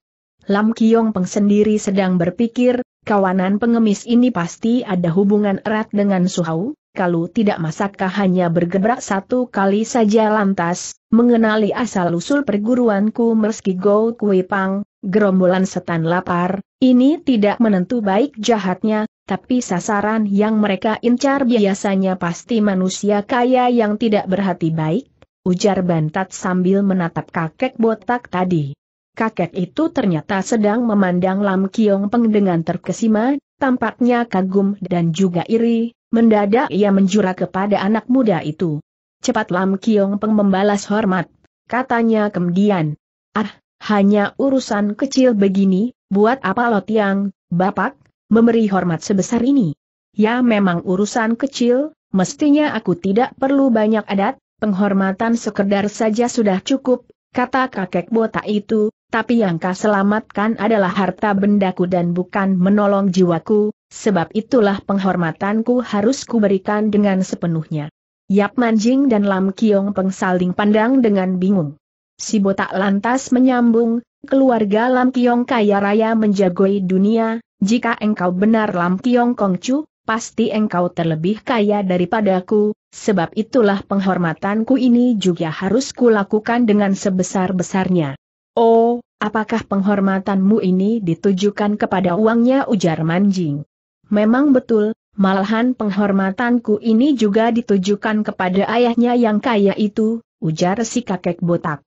Lam Kiong Peng sendiri sedang berpikir, kawanan pengemis ini pasti ada hubungan erat dengan Suhau, kalau tidak masakkah hanya bergebrak satu kali saja lantas, mengenali asal-usul perguruanku meski Go Kui Pang, gerombolan setan lapar, ini tidak menentu baik jahatnya, tapi sasaran yang mereka incar biasanya pasti manusia kaya yang tidak berhati baik, ujar Bantat sambil menatap kakek botak tadi kakek itu ternyata sedang memandang Lam Kiong Peng dengan terkesima, tampaknya kagum dan juga iri, mendadak ia menjura kepada anak muda itu. Cepat Lam Kiong Peng membalas hormat, katanya kemudian, ah, hanya urusan kecil begini, buat apa lot Yang, bapak, memberi hormat sebesar ini? Ya memang urusan kecil, mestinya aku tidak perlu banyak adat, penghormatan sekedar saja sudah cukup, kata kakek botak itu, tapi yang kau selamatkan adalah harta bendaku dan bukan menolong jiwaku, sebab itulah penghormatanku harus kuberikan dengan sepenuhnya. Yap Manjing dan Lam Kiong Peng saling pandang dengan bingung. Si botak lantas menyambung, keluarga Lam Kiong kaya raya menjagoi dunia, jika engkau benar Lam Kiong Kongcu, pasti engkau terlebih kaya daripadaku, sebab itulah penghormatanku ini juga harus kulakukan dengan sebesar-besarnya. Oh, Apakah penghormatanmu ini ditujukan kepada uangnya ujar Manjing? Memang betul, malahan penghormatanku ini juga ditujukan kepada ayahnya yang kaya itu, ujar si kakek botak.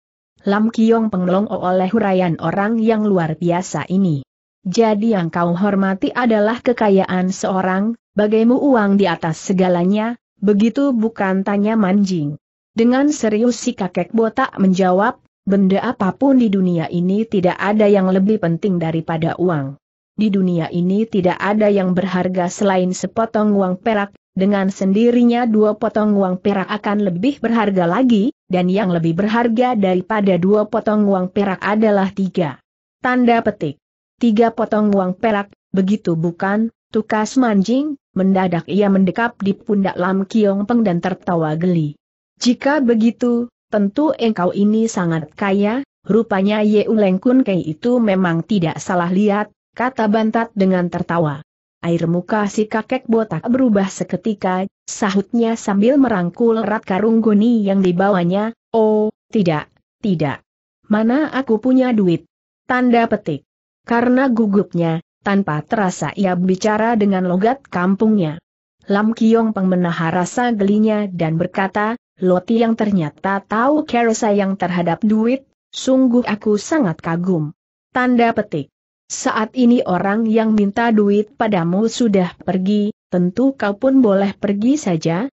Lam Kiong pengelong oleh huraian orang yang luar biasa ini. Jadi yang kau hormati adalah kekayaan seorang, bagaimu uang di atas segalanya, begitu bukan tanya Manjing. Dengan serius si kakek botak menjawab, Benda apapun di dunia ini tidak ada yang lebih penting daripada uang. Di dunia ini tidak ada yang berharga selain sepotong uang perak, dengan sendirinya dua potong uang perak akan lebih berharga lagi, dan yang lebih berharga daripada dua potong uang perak adalah tiga. Tanda petik. Tiga potong uang perak, begitu bukan, tukas manjing, mendadak ia mendekap di pundak Lam Kiong Peng dan tertawa geli. Jika begitu, Tentu engkau ini sangat kaya, rupanya Ye Uleng Kun Kei itu memang tidak salah lihat, kata Bantat dengan tertawa. Air muka si kakek botak berubah seketika, sahutnya sambil merangkul erat karung goni yang dibawanya, oh, tidak, tidak. Mana aku punya duit? Tanda petik. Karena gugupnya, tanpa terasa ia bicara dengan logat kampungnya. Lam Kiong pengmenahar rasa gelinya dan berkata, Loti yang ternyata tahu cara sayang terhadap duit, sungguh aku sangat kagum. Tanda petik. Saat ini orang yang minta duit padamu sudah pergi, tentu kau pun boleh pergi saja,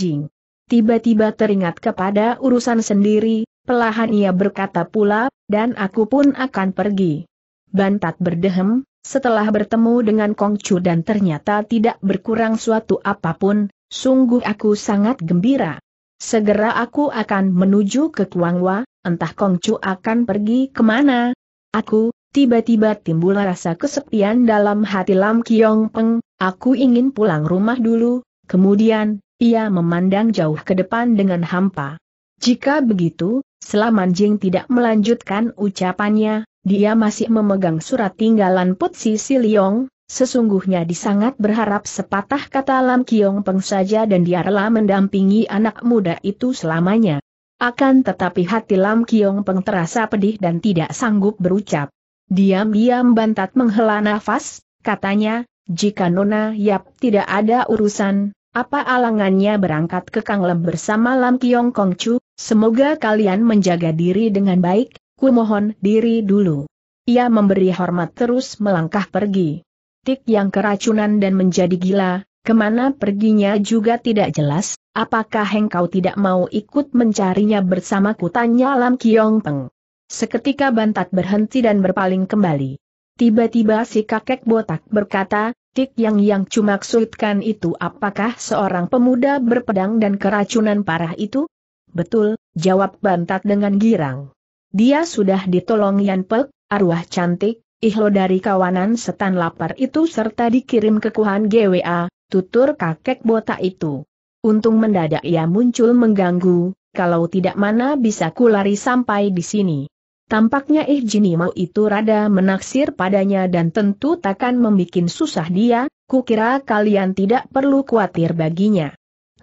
Jing. Tiba-tiba teringat kepada urusan sendiri, pelahan ia berkata pula, dan aku pun akan pergi. Bantat berdehem, setelah bertemu dengan Kongcu dan ternyata tidak berkurang suatu apapun, sungguh aku sangat gembira. Segera aku akan menuju ke Kuangwa, entah Kongcu akan pergi kemana. Aku, tiba-tiba timbul rasa kesepian dalam hati Lam Kiong Peng, aku ingin pulang rumah dulu, kemudian, ia memandang jauh ke depan dengan hampa. Jika begitu, selama Jing tidak melanjutkan ucapannya, dia masih memegang surat tinggalan Putsi Siliong, Sesungguhnya disangat berharap sepatah kata Lam Kiong Peng saja dan dia rela mendampingi anak muda itu selamanya. Akan tetapi hati Lam Kiong Peng terasa pedih dan tidak sanggup berucap. Diam-diam bantat menghela nafas, katanya, jika Nona Yap tidak ada urusan, apa alangannya berangkat ke Kang Kanglem bersama Lam Kiong Kong Chu, semoga kalian menjaga diri dengan baik, ku mohon diri dulu. Ia memberi hormat terus melangkah pergi tik yang keracunan dan menjadi gila, kemana perginya juga tidak jelas, apakah engkau tidak mau ikut mencarinya bersama tanya Lam Kiong Peng. Seketika Bantat berhenti dan berpaling kembali. Tiba-tiba si kakek botak berkata, Tik yang yang cumaksudkan itu apakah seorang pemuda berpedang dan keracunan parah itu? Betul, jawab Bantat dengan girang. Dia sudah ditolong Yan Pek, arwah cantik, Ihlo dari kawanan setan lapar itu serta dikirim ke Kuhan GWA, tutur kakek botak itu. Untung mendadak ia muncul mengganggu, kalau tidak mana bisa kulari sampai di sini. Tampaknya Ih Jinimau itu rada menaksir padanya dan tentu takkan membuat susah dia, kukira kalian tidak perlu khawatir baginya.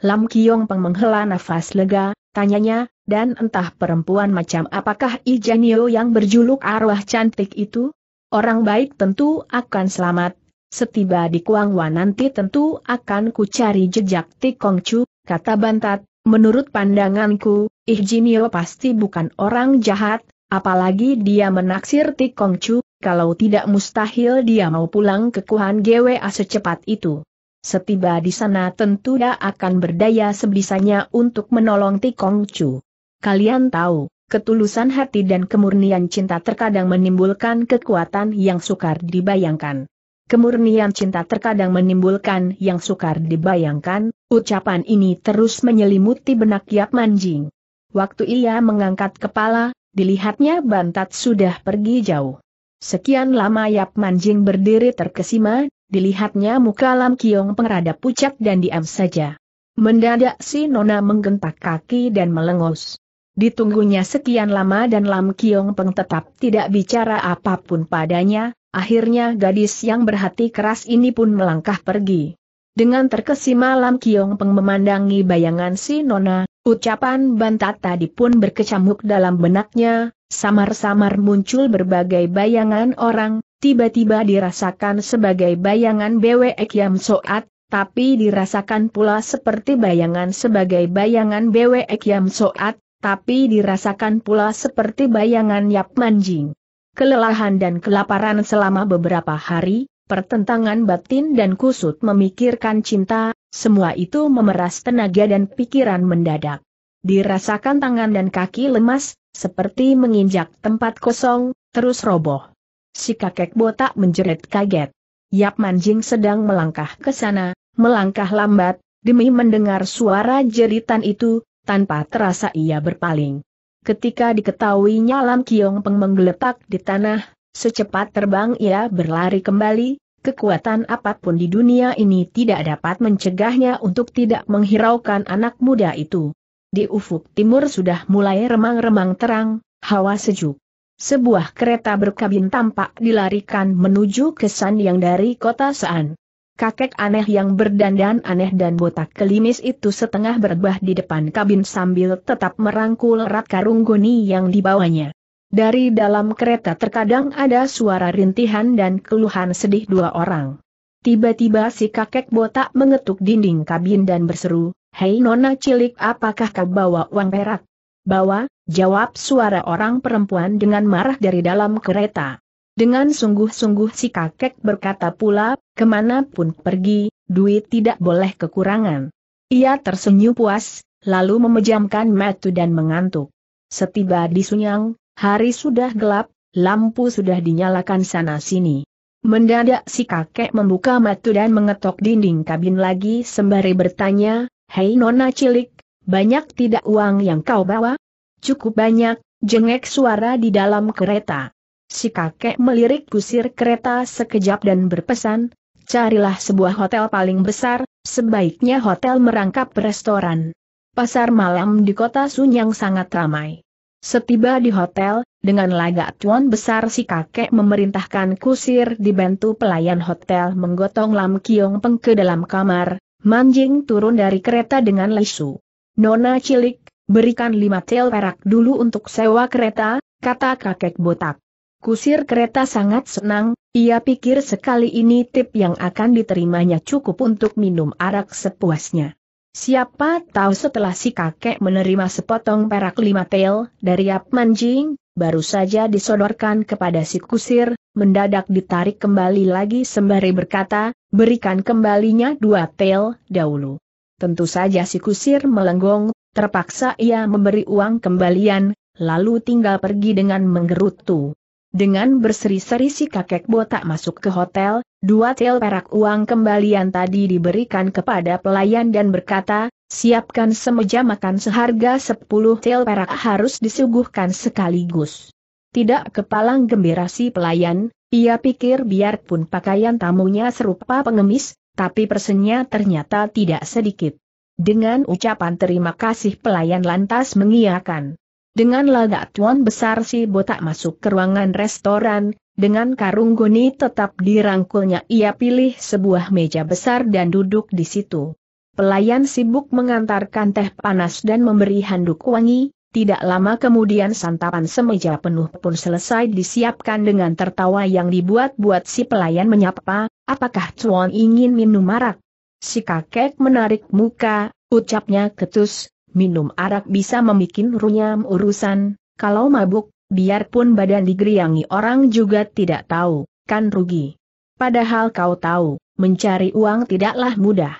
Lam Kiong Peng menghela nafas lega, tanyanya, dan entah perempuan macam apakah Ijanio yang berjuluk arwah cantik itu? orang baik tentu akan selamat. Setiba di Kuangwa nanti tentu akan kucari cari jejak Tikong Chu, kata Bantat. Menurut pandanganku, Ih Jinio pasti bukan orang jahat, apalagi dia menaksir Tikong Chu, kalau tidak mustahil dia mau pulang ke Kuhan GWA secepat itu. Setiba di sana tentu dia akan berdaya sebisanya untuk menolong Tikong Chu. Kalian tahu, ketulusan hati dan kemurnian cinta terkadang menimbulkan kekuatan yang sukar dibayangkan. Kemurnian cinta terkadang menimbulkan yang sukar dibayangkan, ucapan ini terus menyelimuti benak Yap Manjing. Waktu ia mengangkat kepala, dilihatnya Bantat sudah pergi jauh. Sekian lama Yap Manjing berdiri terkesima, dilihatnya muka Lam Kiong pengradap pucat dan diam saja. Mendadak si Nona menggentak kaki dan melengos. Ditunggunya sekian lama dan Lam Kiong Peng tetap tidak bicara apapun padanya, akhirnya gadis yang berhati keras ini pun melangkah pergi. Dengan terkesima Lam Kiong Peng memandangi bayangan si Nona, ucapan bantat tadi pun berkecamuk dalam benaknya, samar-samar muncul berbagai bayangan orang, tiba-tiba dirasakan sebagai bayangan Bwe Kiam Soat, tapi dirasakan pula seperti bayangan sebagai bayangan Bwe Kiam Soat, tapi dirasakan pula seperti bayangan Yap Manjing. Kelelahan dan kelaparan selama beberapa hari, pertentangan batin dan kusut memikirkan cinta, semua itu memeras tenaga dan pikiran mendadak. Dirasakan tangan dan kaki lemas, seperti menginjak tempat kosong, terus roboh. Si kakek botak menjerit kaget. Yap Manjing sedang melangkah ke sana, melangkah lambat, demi mendengar suara jeritan itu, tanpa terasa ia berpaling. Ketika diketahui Lam Kiong Peng menggeletak di tanah, secepat terbang ia berlari kembali, kekuatan apapun di dunia ini tidak dapat mencegahnya untuk tidak menghiraukan anak muda itu. Di ufuk timur sudah mulai remang-remang terang, hawa sejuk. Sebuah kereta berkabin tampak dilarikan menuju ke San yang dari kota San. Kakek aneh yang berdandan aneh dan botak kelimis itu setengah berbah di depan kabin sambil tetap merangkul erat karung goni yang dibawanya. Dari dalam kereta terkadang ada suara rintihan dan keluhan sedih dua orang. Tiba-tiba si kakek botak mengetuk dinding kabin dan berseru, Hei nona cilik apakah kau bawa uang perak? Bawa, jawab suara orang perempuan dengan marah dari dalam kereta. Dengan sungguh-sungguh si kakek berkata pula, kemanapun pergi, duit tidak boleh kekurangan. Ia tersenyum puas, lalu memejamkan mata dan mengantuk. Setiba di Sunyang, hari sudah gelap, lampu sudah dinyalakan sana-sini. Mendadak si kakek membuka mata dan mengetok dinding kabin lagi sembari bertanya, Hei nona cilik, banyak tidak uang yang kau bawa? Cukup banyak, jengek suara di dalam kereta. Si kakek melirik kusir kereta sekejap dan berpesan, carilah sebuah hotel paling besar, sebaiknya hotel merangkap restoran. Pasar malam di kota Sunyang sangat ramai. Setiba di hotel, dengan lagak tuan besar si kakek memerintahkan kusir dibantu pelayan hotel menggotong Lam Kiong Peng ke dalam kamar, Manjing turun dari kereta dengan lesu. Nona cilik, berikan lima tel perak dulu untuk sewa kereta, kata kakek botak. Kusir kereta sangat senang, ia pikir sekali ini tip yang akan diterimanya cukup untuk minum arak sepuasnya. Siapa tahu setelah si kakek menerima sepotong perak lima tel dari Yap Manjing, baru saja disodorkan kepada si kusir, mendadak ditarik kembali lagi sembari berkata, berikan kembalinya dua tel dahulu. Tentu saja si kusir melenggong, terpaksa ia memberi uang kembalian, lalu tinggal pergi dengan menggerutu. Dengan berseri-seri si kakek botak masuk ke hotel, dua tel perak uang kembalian tadi diberikan kepada pelayan dan berkata, siapkan semeja makan seharga sepuluh tel perak harus disuguhkan sekaligus. Tidak kepalang gembira si pelayan, ia pikir biarpun pakaian tamunya serupa pengemis, tapi persennya ternyata tidak sedikit. Dengan ucapan terima kasih pelayan lantas mengiakan. Dengan lagak tuan besar si botak masuk ke ruangan restoran, dengan karung goni tetap dirangkulnya ia pilih sebuah meja besar dan duduk di situ. Pelayan sibuk mengantarkan teh panas dan memberi handuk wangi, tidak lama kemudian santapan semeja penuh pun selesai disiapkan dengan tertawa yang dibuat-buat si pelayan menyapa, apakah tuan ingin minum marak? Si kakek menarik muka, ucapnya ketus, minum arak bisa membuat runyam urusan, kalau mabuk, biarpun badan digeriangi orang juga tidak tahu, kan rugi. Padahal kau tahu, mencari uang tidaklah mudah.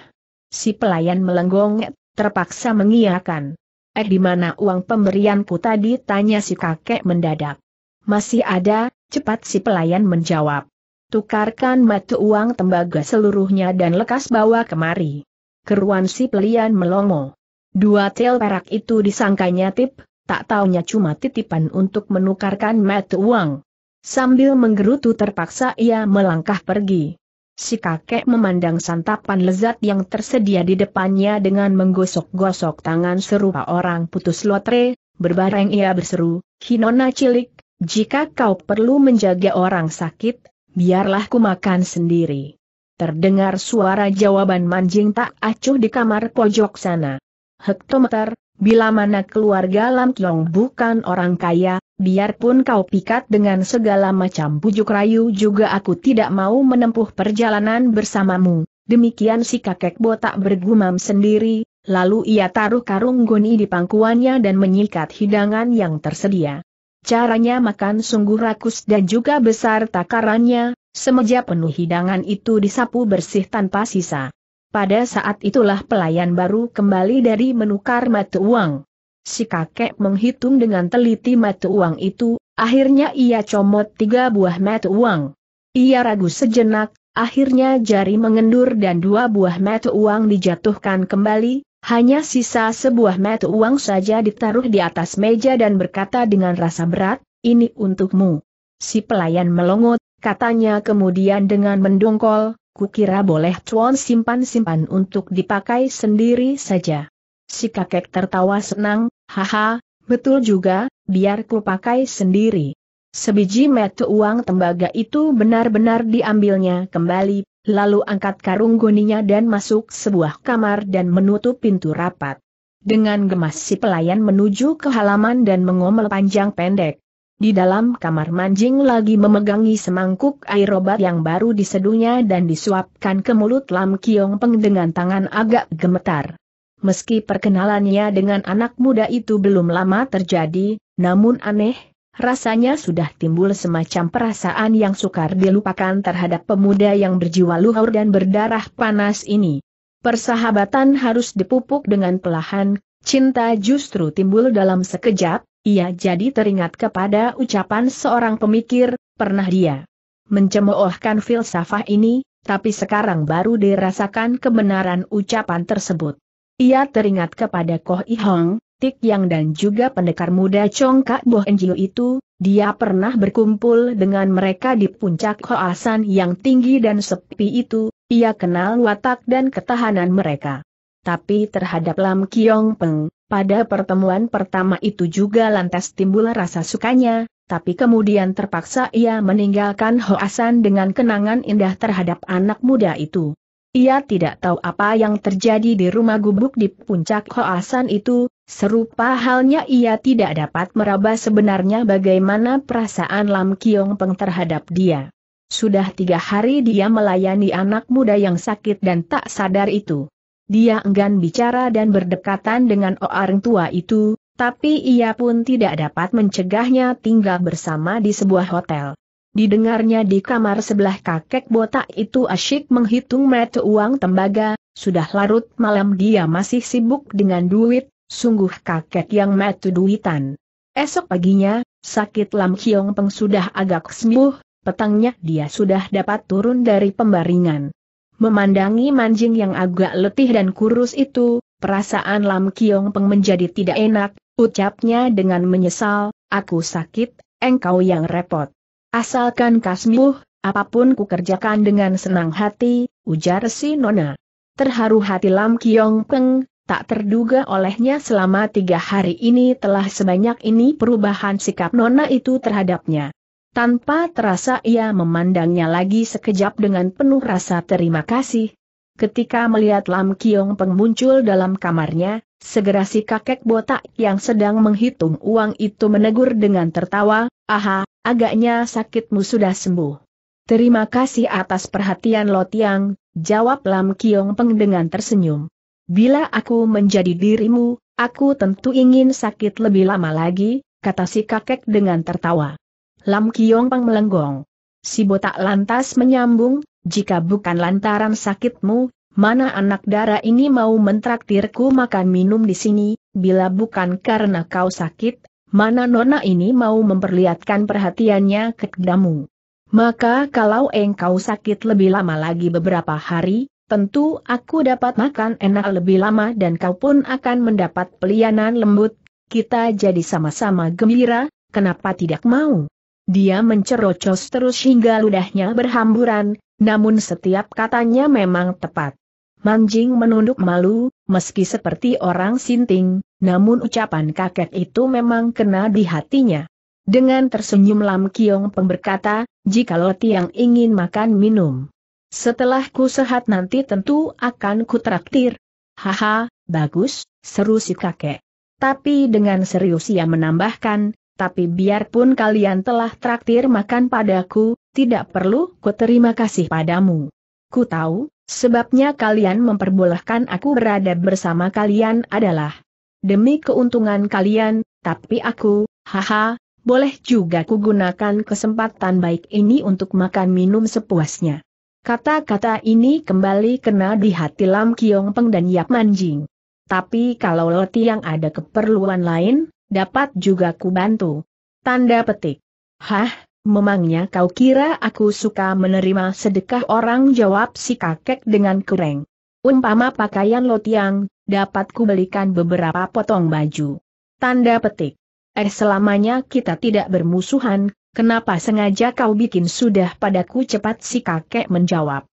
Si pelayan melenggong, terpaksa mengiyakan. Eh di mana uang pemberianku tadi tanya si kakek mendadak. Masih ada, cepat si pelayan menjawab. Tukarkan batu uang tembaga seluruhnya dan lekas bawa kemari. Keruan si pelayan melongo. Dua tel perak itu disangkanya tip, tak taunya cuma titipan untuk menukarkan met uang. Sambil menggerutu terpaksa ia melangkah pergi. Si kakek memandang santapan lezat yang tersedia di depannya dengan menggosok-gosok tangan serupa orang putus lotre, berbareng ia berseru, Hinona cilik, jika kau perlu menjaga orang sakit, biarlah ku makan sendiri. Terdengar suara jawaban manjing tak acuh di kamar pojok sana hektometer, bila mana keluarga Lam Kiong bukan orang kaya, biarpun kau pikat dengan segala macam bujuk rayu juga aku tidak mau menempuh perjalanan bersamamu. Demikian si kakek botak bergumam sendiri, lalu ia taruh karung goni di pangkuannya dan menyikat hidangan yang tersedia. Caranya makan sungguh rakus dan juga besar takarannya, semeja penuh hidangan itu disapu bersih tanpa sisa. Pada saat itulah pelayan baru kembali dari menukar mata uang. Si kakek menghitung dengan teliti mata uang itu, akhirnya ia comot tiga buah mata uang. Ia ragu sejenak, akhirnya jari mengendur dan dua buah mata uang dijatuhkan kembali, hanya sisa sebuah mata uang saja ditaruh di atas meja dan berkata dengan rasa berat, ini untukmu. Si pelayan melongot, katanya kemudian dengan mendongkol, kukira boleh cuan simpan-simpan untuk dipakai sendiri saja. Si kakek tertawa senang, haha, betul juga, biar ku pakai sendiri. Sebiji metu uang tembaga itu benar-benar diambilnya kembali, lalu angkat karung goninya dan masuk sebuah kamar dan menutup pintu rapat. Dengan gemas si pelayan menuju ke halaman dan mengomel panjang pendek. Di dalam kamar mancing lagi memegangi semangkuk air obat yang baru diseduhnya dan disuapkan ke mulut Lam Kiong Peng dengan tangan agak gemetar. Meski perkenalannya dengan anak muda itu belum lama terjadi, namun aneh, rasanya sudah timbul semacam perasaan yang sukar dilupakan terhadap pemuda yang berjiwa luhur dan berdarah panas ini. Persahabatan harus dipupuk dengan pelahan, cinta justru timbul dalam sekejap, ia jadi teringat kepada ucapan seorang pemikir, pernah dia mencemoohkan filsafah ini, tapi sekarang baru dirasakan kebenaran ucapan tersebut. Ia teringat kepada Koh Ihong, Hong, Tik Yang dan juga pendekar muda Chong Kak Boh Enjil itu, dia pernah berkumpul dengan mereka di puncak Hoasan yang tinggi dan sepi itu, ia kenal watak dan ketahanan mereka. Tapi terhadap Lam Kiong Peng, pada pertemuan pertama itu juga lantas timbul rasa sukanya, tapi kemudian terpaksa ia meninggalkan Hoasan dengan kenangan indah terhadap anak muda itu. Ia tidak tahu apa yang terjadi di rumah gubuk di puncak Hoasan itu, serupa halnya ia tidak dapat meraba sebenarnya bagaimana perasaan Lam Kiong Peng terhadap dia. Sudah tiga hari dia melayani anak muda yang sakit dan tak sadar itu. Dia enggan bicara dan berdekatan dengan orang tua itu, tapi ia pun tidak dapat mencegahnya tinggal bersama di sebuah hotel. Didengarnya di kamar sebelah kakek botak itu asyik menghitung mata uang tembaga, sudah larut malam dia masih sibuk dengan duit, sungguh kakek yang mata duitan. Esok paginya, sakit Lam Kiong Peng sudah agak sembuh, petangnya dia sudah dapat turun dari pembaringan. Memandangi manjing yang agak letih dan kurus itu, perasaan Lam Kiong Peng menjadi tidak enak, ucapnya dengan menyesal, aku sakit, engkau yang repot. Asalkan kasmuh, apapun ku kerjakan dengan senang hati, ujar si Nona. Terharu hati Lam Kiong Peng, tak terduga olehnya selama tiga hari ini telah sebanyak ini perubahan sikap Nona itu terhadapnya. Tanpa terasa ia memandangnya lagi sekejap dengan penuh rasa terima kasih. Ketika melihat Lam Kiong Peng muncul dalam kamarnya, segera si kakek botak yang sedang menghitung uang itu menegur dengan tertawa, aha, agaknya sakitmu sudah sembuh. Terima kasih atas perhatian Lo Tiang, jawab Lam Kiong Peng dengan tersenyum. Bila aku menjadi dirimu, aku tentu ingin sakit lebih lama lagi, kata si kakek dengan tertawa. Lam Kiong Pang melenggong. Si botak lantas menyambung, jika bukan lantaran sakitmu, mana anak darah ini mau mentraktirku makan minum di sini, bila bukan karena kau sakit, mana nona ini mau memperlihatkan perhatiannya kepadamu. Maka kalau engkau sakit lebih lama lagi beberapa hari, tentu aku dapat makan enak lebih lama dan kau pun akan mendapat pelayanan lembut, kita jadi sama-sama gembira, kenapa tidak mau? Dia mencerocos terus hingga ludahnya berhamburan, namun setiap katanya memang tepat. Manjing menunduk malu, meski seperti orang sinting, namun ucapan kakek itu memang kena di hatinya. Dengan tersenyum Lam Kiong Peng berkata, jika lo tiang ingin makan minum. Setelah ku sehat nanti tentu akan ku traktir. Haha, bagus, seru si kakek. Tapi dengan serius ia menambahkan, tapi biarpun kalian telah traktir makan padaku, tidak perlu ku terima kasih padamu. Ku tahu, sebabnya kalian memperbolehkan aku berada bersama kalian adalah demi keuntungan kalian, tapi aku, haha, boleh juga kugunakan kesempatan baik ini untuk makan minum sepuasnya. Kata-kata ini kembali kena di hati Lam Kiong Peng dan Yap Manjing. Tapi kalau Leti yang ada keperluan lain, Dapat juga ku bantu. Tanda petik. Hah, memangnya kau kira aku suka menerima sedekah orang jawab si kakek dengan kereng. Umpama pakaian lotiang, dapat ku belikan beberapa potong baju. Tanda petik. Eh selamanya kita tidak bermusuhan, kenapa sengaja kau bikin sudah padaku cepat si kakek menjawab.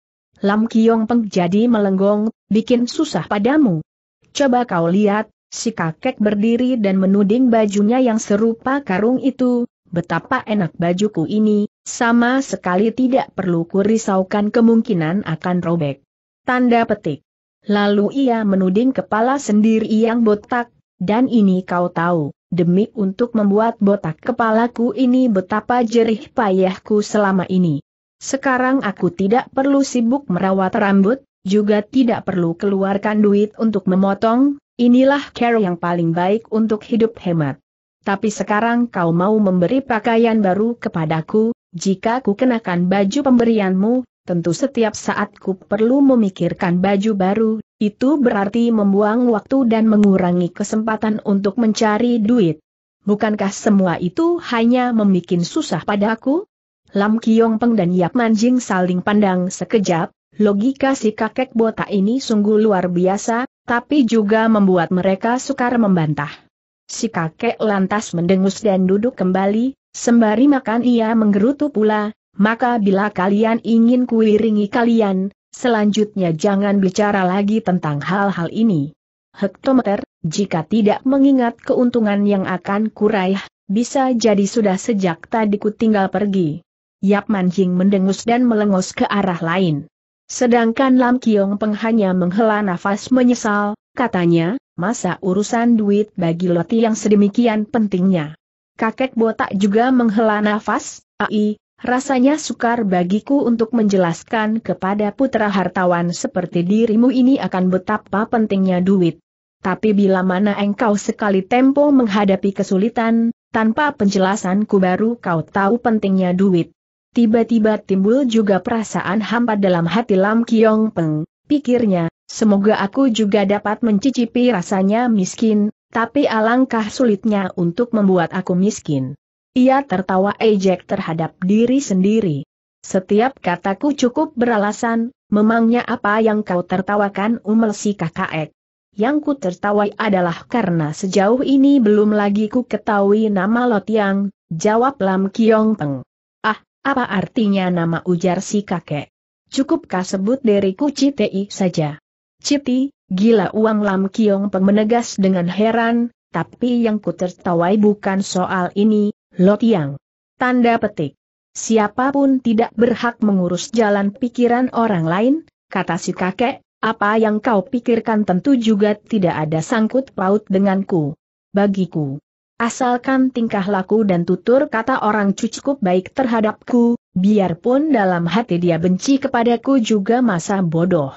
Lam Kiong Peng jadi melenggong, bikin susah padamu. Coba kau lihat, Si kakek berdiri dan menuding bajunya yang serupa karung itu, betapa enak bajuku ini, sama sekali tidak perlu kurisaukan kemungkinan akan robek. Tanda petik. Lalu ia menuding kepala sendiri yang botak, dan ini kau tahu, demi untuk membuat botak kepalaku ini betapa jerih payahku selama ini. Sekarang aku tidak perlu sibuk merawat rambut, juga tidak perlu keluarkan duit untuk memotong, Inilah cara yang paling baik untuk hidup hemat. Tapi sekarang kau mau memberi pakaian baru kepadaku, jika ku kenakan baju pemberianmu, tentu setiap saat ku perlu memikirkan baju baru, itu berarti membuang waktu dan mengurangi kesempatan untuk mencari duit. Bukankah semua itu hanya membuat susah padaku? Lam Kiong Peng dan Yap Manjing saling pandang sekejap, logika si kakek botak ini sungguh luar biasa, tapi juga membuat mereka sukar membantah. Si kakek lantas mendengus dan duduk kembali, sembari makan ia menggerutu pula, maka bila kalian ingin kuiringi kalian, selanjutnya jangan bicara lagi tentang hal-hal ini. Hektometer, jika tidak mengingat keuntungan yang akan kuraih, bisa jadi sudah sejak tadi ku tinggal pergi. Yap Manjing mendengus dan melengos ke arah lain. Sedangkan Lam Kiong Peng hanya menghela nafas menyesal, katanya, masa urusan duit bagi Loti yang sedemikian pentingnya. Kakek botak juga menghela nafas, ai, rasanya sukar bagiku untuk menjelaskan kepada putra hartawan seperti dirimu ini akan betapa pentingnya duit. Tapi bila mana engkau sekali tempo menghadapi kesulitan, tanpa penjelasanku baru kau tahu pentingnya duit. Tiba-tiba timbul juga perasaan hampa dalam hati Lam Kiong Peng, pikirnya, semoga aku juga dapat mencicipi rasanya miskin, tapi alangkah sulitnya untuk membuat aku miskin. Ia tertawa ejek terhadap diri sendiri. Setiap kataku cukup beralasan, memangnya apa yang kau tertawakan umel si kakak? Yang ku tertawai adalah karena sejauh ini belum lagi ku ketahui nama Lotiang, jawab Lam Kiong Peng. Apa artinya nama ujar si kakek? Cukupkah sebut diriku Citi saja? Citi, gila uang Lam Kiong Peng dengan heran, tapi yang ku tertawai bukan soal ini, Lot yang. Tanda petik. Siapapun tidak berhak mengurus jalan pikiran orang lain, kata si kakek, apa yang kau pikirkan tentu juga tidak ada sangkut paut denganku. Bagiku, Asalkan tingkah laku dan tutur kata orang cukup baik terhadapku, biarpun dalam hati dia benci kepadaku juga masa bodoh.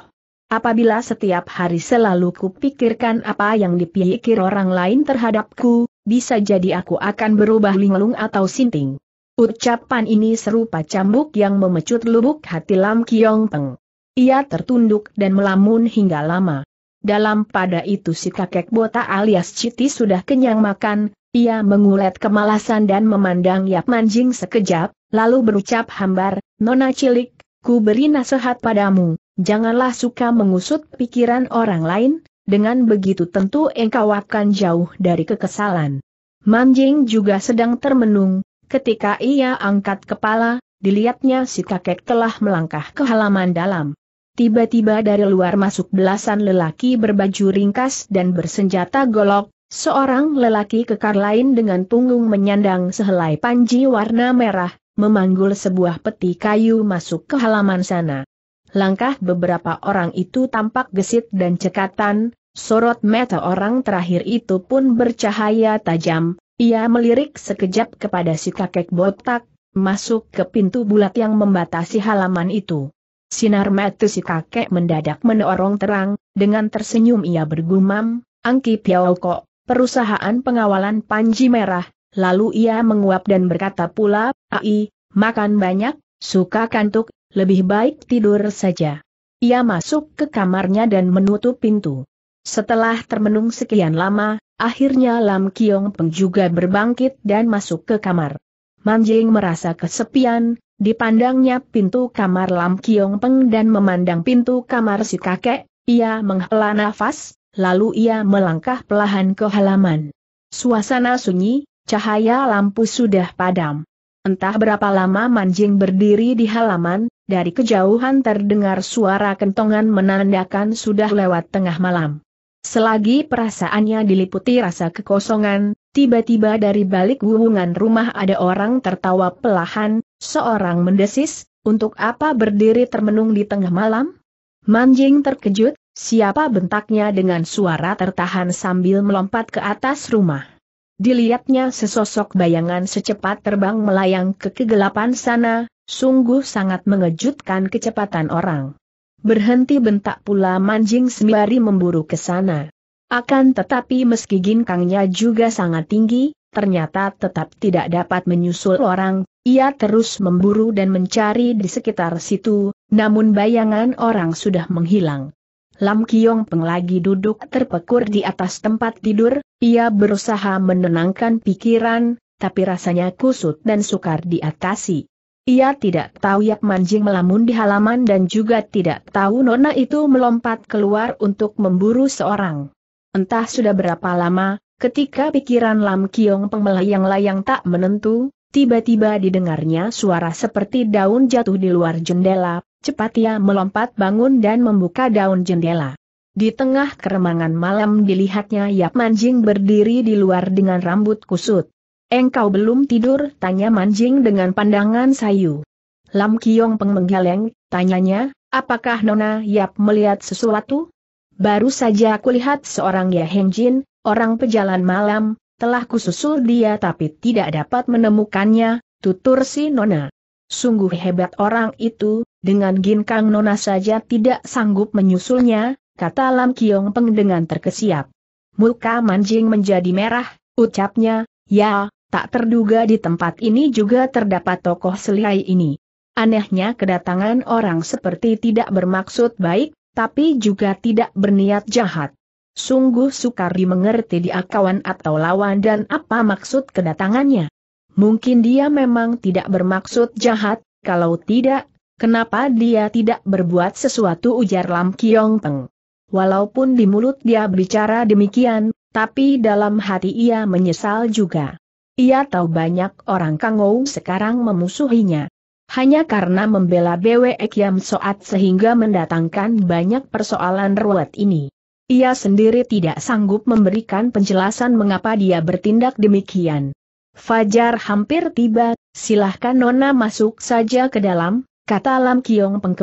Apabila setiap hari selalu kupikirkan apa yang dipikir orang lain terhadapku, bisa jadi aku akan berubah linglung atau sinting. Ucapan ini serupa cambuk yang memecut lubuk hati Lam Kiong Peng. Ia tertunduk dan melamun hingga lama. Dalam pada itu si kakek bota alias Citi sudah kenyang makan, ia mengulat kemalasan dan memandang Yap Manjing sekejap, lalu berucap hambar, Nona cilik, ku beri nasihat padamu, janganlah suka mengusut pikiran orang lain, dengan begitu tentu engkau akan jauh dari kekesalan. Manjing juga sedang termenung, ketika ia angkat kepala, dilihatnya si kakek telah melangkah ke halaman dalam. Tiba-tiba dari luar masuk belasan lelaki berbaju ringkas dan bersenjata golok, Seorang lelaki kekar lain dengan punggung menyandang sehelai panji warna merah, memanggul sebuah peti kayu masuk ke halaman sana. Langkah beberapa orang itu tampak gesit dan cekatan, sorot mata orang terakhir itu pun bercahaya tajam, ia melirik sekejap kepada si kakek botak, masuk ke pintu bulat yang membatasi halaman itu. Sinar mata si kakek mendadak menorong terang, dengan tersenyum ia bergumam, Angki Piao kok, perusahaan pengawalan Panji Merah, lalu ia menguap dan berkata pula, Ai, makan banyak, suka kantuk, lebih baik tidur saja. Ia masuk ke kamarnya dan menutup pintu. Setelah termenung sekian lama, akhirnya Lam Kiong Peng juga berbangkit dan masuk ke kamar. Manjing merasa kesepian, dipandangnya pintu kamar Lam Kiong Peng dan memandang pintu kamar si kakek, ia menghela nafas, lalu ia melangkah pelahan ke halaman. Suasana sunyi, cahaya lampu sudah padam. Entah berapa lama Manjing berdiri di halaman, dari kejauhan terdengar suara kentongan menandakan sudah lewat tengah malam. Selagi perasaannya diliputi rasa kekosongan, tiba-tiba dari balik wuhungan rumah ada orang tertawa pelahan, seorang mendesis, untuk apa berdiri termenung di tengah malam? Manjing terkejut, Siapa bentaknya dengan suara tertahan sambil melompat ke atas rumah. Dilihatnya sesosok bayangan secepat terbang melayang ke kegelapan sana, sungguh sangat mengejutkan kecepatan orang. Berhenti bentak pula manjing sembari memburu ke sana. Akan tetapi meski ginkangnya juga sangat tinggi, ternyata tetap tidak dapat menyusul orang, ia terus memburu dan mencari di sekitar situ, namun bayangan orang sudah menghilang. Lam Kiong Peng lagi duduk terpekur di atas tempat tidur, ia berusaha menenangkan pikiran, tapi rasanya kusut dan sukar diatasi. Ia tidak tahu Yak Manjing melamun di halaman dan juga tidak tahu Nona itu melompat keluar untuk memburu seorang. Entah sudah berapa lama, ketika pikiran Lam Kiong Peng melayang-layang tak menentu, tiba-tiba didengarnya suara seperti daun jatuh di luar jendela, Cepat ia melompat bangun dan membuka daun jendela. Di tengah keremangan malam dilihatnya Yap Manjing berdiri di luar dengan rambut kusut. Engkau belum tidur? tanya Manjing dengan pandangan sayu. Lam Kiong Peng menggeleng, tanyanya, apakah Nona Yap melihat sesuatu? Baru saja aku lihat seorang Ya Heng Jin, orang pejalan malam, telah kususul dia tapi tidak dapat menemukannya, tutur si Nona. Sungguh hebat orang itu, dengan Ginkang Nona saja tidak sanggup menyusulnya, kata Lam Kiong Peng dengan terkesiap. Muka Manjing menjadi merah, ucapnya, ya, tak terduga di tempat ini juga terdapat tokoh selai ini. Anehnya kedatangan orang seperti tidak bermaksud baik, tapi juga tidak berniat jahat. Sungguh sukar dimengerti dia kawan atau lawan dan apa maksud kedatangannya. Mungkin dia memang tidak bermaksud jahat, kalau tidak, Kenapa dia tidak berbuat sesuatu ujar Lam Kiong Teng? Walaupun di mulut dia bicara demikian, tapi dalam hati ia menyesal juga. Ia tahu banyak orang Kangou sekarang memusuhinya. Hanya karena membela BW Kiam Soat sehingga mendatangkan banyak persoalan ruwet ini. Ia sendiri tidak sanggup memberikan penjelasan mengapa dia bertindak demikian. Fajar hampir tiba, silahkan Nona masuk saja ke dalam, kata Lam Kiong Peng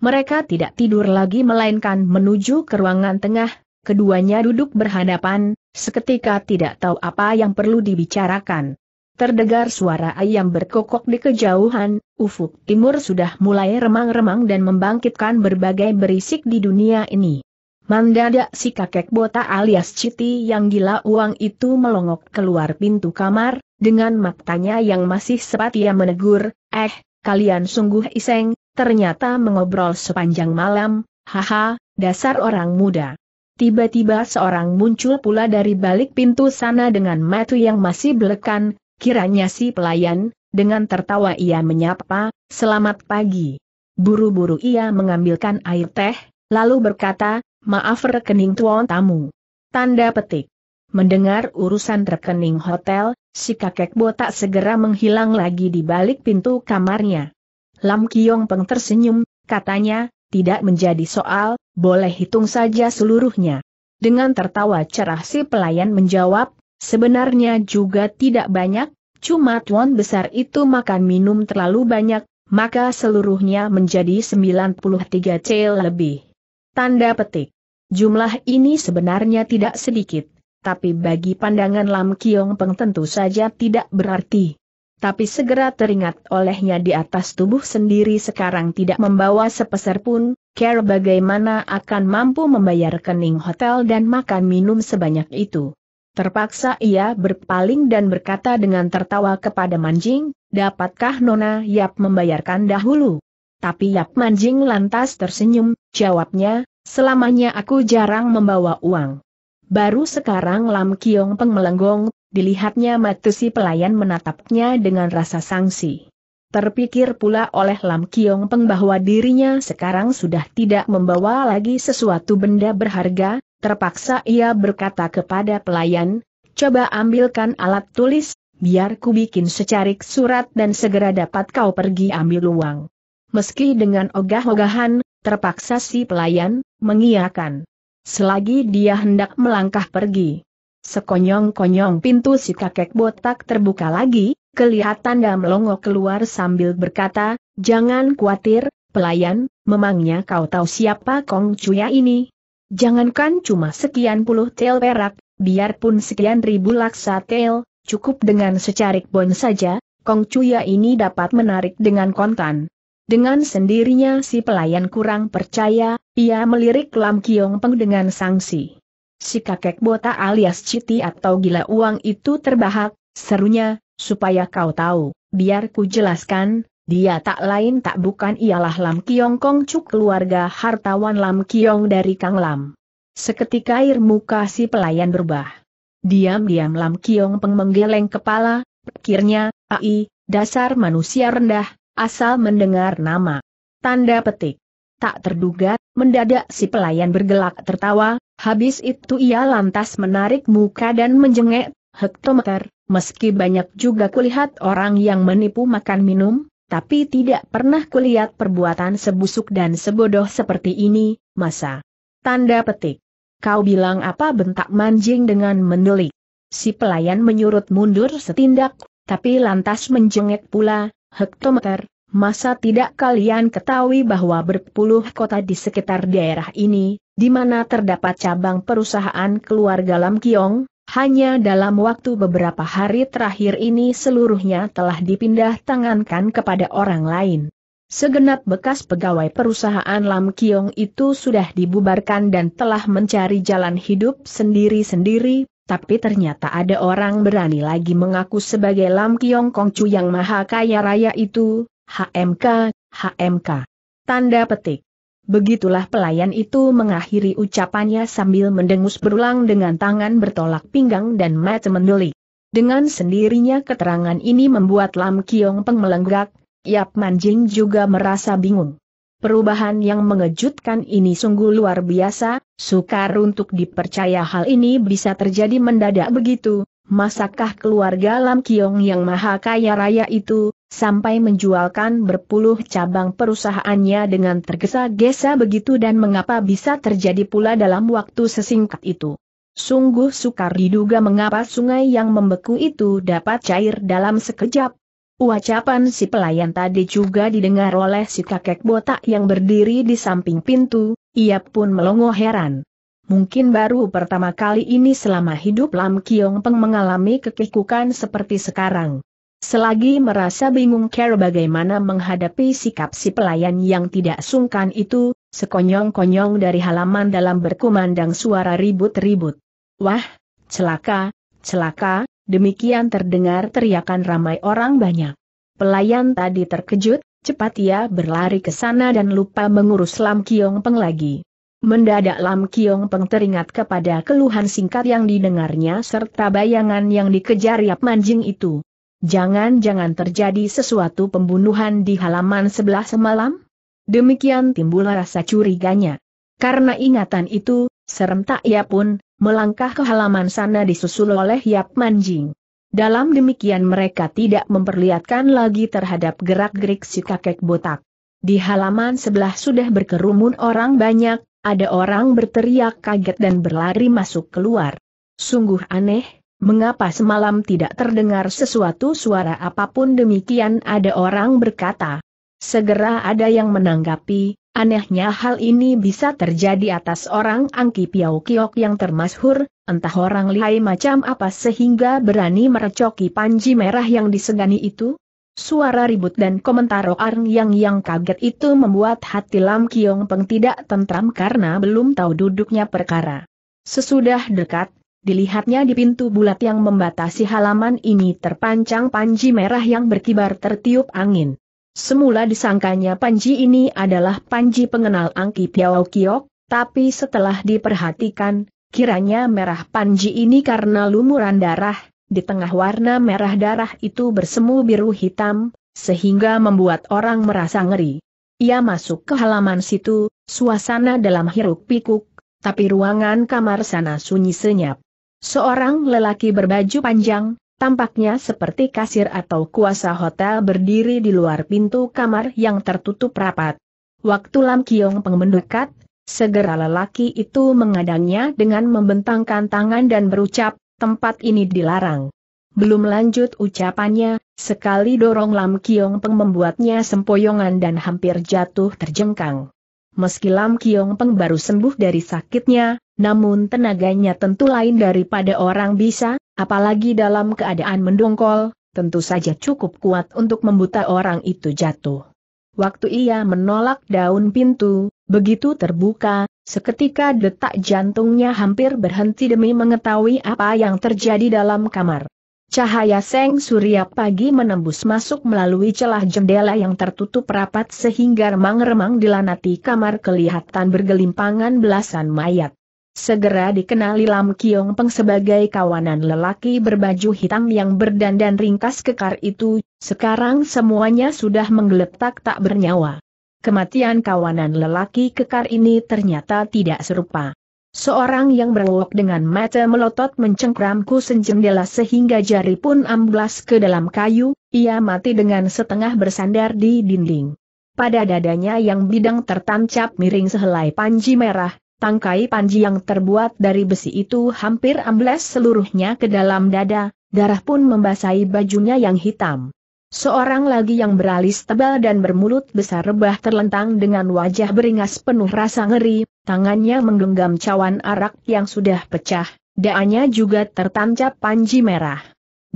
Mereka tidak tidur lagi melainkan menuju ke ruangan tengah, keduanya duduk berhadapan, seketika tidak tahu apa yang perlu dibicarakan. Terdengar suara ayam berkokok di kejauhan, ufuk timur sudah mulai remang-remang dan membangkitkan berbagai berisik di dunia ini. Mandadak si kakek bota alias Citi yang gila uang itu melongok keluar pintu kamar, dengan matanya yang masih sepat ia menegur, eh, kalian sungguh iseng, ternyata mengobrol sepanjang malam, haha, dasar orang muda. Tiba-tiba seorang muncul pula dari balik pintu sana dengan matu yang masih belekan, kiranya si pelayan, dengan tertawa ia menyapa, selamat pagi. Buru-buru ia mengambilkan air teh, lalu berkata, maaf rekening tuan tamu. Tanda petik. Mendengar urusan rekening hotel, si kakek botak segera menghilang lagi di balik pintu kamarnya. Lam Kiong Peng tersenyum, katanya, tidak menjadi soal, boleh hitung saja seluruhnya. Dengan tertawa cerah si pelayan menjawab, sebenarnya juga tidak banyak, cuma tuan besar itu makan minum terlalu banyak, maka seluruhnya menjadi 93 cel lebih. Tanda petik. Jumlah ini sebenarnya tidak sedikit tapi bagi pandangan Lam Kiong Peng tentu saja tidak berarti. Tapi segera teringat olehnya di atas tubuh sendiri sekarang tidak membawa sepeser pun, care bagaimana akan mampu membayar kening hotel dan makan minum sebanyak itu. Terpaksa ia berpaling dan berkata dengan tertawa kepada Manjing, dapatkah Nona Yap membayarkan dahulu? Tapi Yap Manjing lantas tersenyum, jawabnya, selamanya aku jarang membawa uang. Baru sekarang Lam Kiong Peng melenggong, dilihatnya si pelayan menatapnya dengan rasa sangsi. Terpikir pula oleh Lam Kiong Peng bahwa dirinya sekarang sudah tidak membawa lagi sesuatu benda berharga, terpaksa ia berkata kepada pelayan, coba ambilkan alat tulis, biar ku bikin secarik surat dan segera dapat kau pergi ambil uang. Meski dengan ogah-ogahan, terpaksa si pelayan, mengiakan selagi dia hendak melangkah pergi. Sekonyong-konyong pintu si kakek botak terbuka lagi, kelihatan dan melongo keluar sambil berkata, Jangan khawatir, pelayan, memangnya kau tahu siapa Kong Cuya ini? Jangankan cuma sekian puluh tel perak, biarpun sekian ribu laksa tel, cukup dengan secarik bon saja, Kong Cuya ini dapat menarik dengan kontan. Dengan sendirinya si pelayan kurang percaya, ia melirik Lam Kiong Peng dengan sangsi. Si kakek bota alias Citi atau gila uang itu terbahak, serunya, supaya kau tahu, biar ku jelaskan, dia tak lain tak bukan ialah Lam Kiong Kong Cuk keluarga hartawan Lam Kiong dari Kang Lam. Seketika air muka si pelayan berubah. Diam-diam Lam Kiong Peng menggeleng kepala, pikirnya, ai, dasar manusia rendah, asal mendengar nama. Tanda petik. Tak terduga, mendadak si pelayan bergelak tertawa, habis itu ia lantas menarik muka dan menjengek, hektometer, meski banyak juga kulihat orang yang menipu makan minum, tapi tidak pernah kulihat perbuatan sebusuk dan sebodoh seperti ini, masa. Tanda petik. Kau bilang apa bentak manjing dengan mendelik. Si pelayan menyurut mundur setindak, tapi lantas menjengek pula, hektometer, masa tidak kalian ketahui bahwa berpuluh kota di sekitar daerah ini, di mana terdapat cabang perusahaan keluarga Lam Kiong, hanya dalam waktu beberapa hari terakhir ini seluruhnya telah dipindah tangankan kepada orang lain. Segenap bekas pegawai perusahaan Lam Kiong itu sudah dibubarkan dan telah mencari jalan hidup sendiri-sendiri, tapi ternyata ada orang berani lagi mengaku sebagai Lam Kiong Chu yang maha kaya raya itu, HMK, HMK. Tanda petik. Begitulah pelayan itu mengakhiri ucapannya sambil mendengus berulang dengan tangan bertolak pinggang dan mata mendelik. Dengan sendirinya keterangan ini membuat Lam Kiong Peng melenggak, Yap Manjing juga merasa bingung. Perubahan yang mengejutkan ini sungguh luar biasa, sukar untuk dipercaya hal ini bisa terjadi mendadak begitu, masakah keluarga Lam Kiong yang maha kaya raya itu, sampai menjualkan berpuluh cabang perusahaannya dengan tergesa-gesa begitu dan mengapa bisa terjadi pula dalam waktu sesingkat itu. Sungguh sukar diduga mengapa sungai yang membeku itu dapat cair dalam sekejap, Ucapan si pelayan tadi juga didengar oleh si kakek botak yang berdiri di samping pintu, ia pun melongo heran. Mungkin baru pertama kali ini selama hidup Lam Kiong Peng mengalami kekikukan seperti sekarang. Selagi merasa bingung care bagaimana menghadapi sikap si pelayan yang tidak sungkan itu, sekonyong-konyong dari halaman dalam berkumandang suara ribut-ribut. Wah, celaka, celaka, Demikian terdengar teriakan ramai orang banyak. Pelayan tadi terkejut, cepat ia berlari ke sana dan lupa mengurus Lam Kiong Peng lagi. Mendadak Lam Kiong Peng teringat kepada keluhan singkat yang didengarnya serta bayangan yang dikejar Yap Manjing itu. Jangan-jangan terjadi sesuatu pembunuhan di halaman sebelah semalam? Demikian timbul rasa curiganya. Karena ingatan itu, Serentak ia pun, melangkah ke halaman sana disusul oleh Yap Manjing. Dalam demikian mereka tidak memperlihatkan lagi terhadap gerak-gerik si kakek botak. Di halaman sebelah sudah berkerumun orang banyak, ada orang berteriak kaget dan berlari masuk keluar. Sungguh aneh, mengapa semalam tidak terdengar sesuatu suara apapun demikian ada orang berkata. Segera ada yang menanggapi, Anehnya hal ini bisa terjadi atas orang Angki Piau Kiok yang termasyhur, entah orang lihai macam apa sehingga berani merecoki panji merah yang disegani itu? Suara ribut dan komentar orang yang yang kaget itu membuat hati Lam Kiong Peng tidak tentram karena belum tahu duduknya perkara. Sesudah dekat, dilihatnya di pintu bulat yang membatasi halaman ini terpancang panji merah yang berkibar tertiup angin. Semula disangkanya Panji ini adalah Panji pengenal Angki Piao Kiok, tapi setelah diperhatikan, kiranya merah Panji ini karena lumuran darah, di tengah warna merah darah itu bersemu biru hitam, sehingga membuat orang merasa ngeri. Ia masuk ke halaman situ, suasana dalam hiruk pikuk, tapi ruangan kamar sana sunyi senyap. Seorang lelaki berbaju panjang, Tampaknya seperti kasir atau kuasa hotel berdiri di luar pintu kamar yang tertutup rapat. Waktu Lam Kiong Peng mendekat, segera lelaki itu mengadangnya dengan membentangkan tangan dan berucap, tempat ini dilarang. Belum lanjut ucapannya, sekali dorong Lam Kiong Peng membuatnya sempoyongan dan hampir jatuh terjengkang. Meski Lam Kiong Peng baru sembuh dari sakitnya, namun tenaganya tentu lain daripada orang bisa, Apalagi dalam keadaan mendongkol, tentu saja cukup kuat untuk membuta orang itu jatuh. Waktu ia menolak daun pintu, begitu terbuka, seketika detak jantungnya hampir berhenti demi mengetahui apa yang terjadi dalam kamar. Cahaya seng surya pagi menembus masuk melalui celah jendela yang tertutup rapat sehingga remang-remang dilanati kamar kelihatan bergelimpangan belasan mayat. Segera dikenali Lam Kiong Peng sebagai kawanan lelaki berbaju hitam yang berdandan ringkas kekar itu, sekarang semuanya sudah menggeletak tak bernyawa. Kematian kawanan lelaki kekar ini ternyata tidak serupa. Seorang yang berwok dengan mata melotot mencengkramku senjendela sehingga jari pun amblas ke dalam kayu, ia mati dengan setengah bersandar di dinding. Pada dadanya yang bidang tertancap miring sehelai panji merah, Tangkai panji yang terbuat dari besi itu hampir ambles seluruhnya ke dalam dada, darah pun membasahi bajunya yang hitam. Seorang lagi yang beralis tebal dan bermulut besar rebah terlentang dengan wajah beringas penuh rasa ngeri, tangannya menggenggam cawan arak yang sudah pecah, daanya juga tertancap panji merah.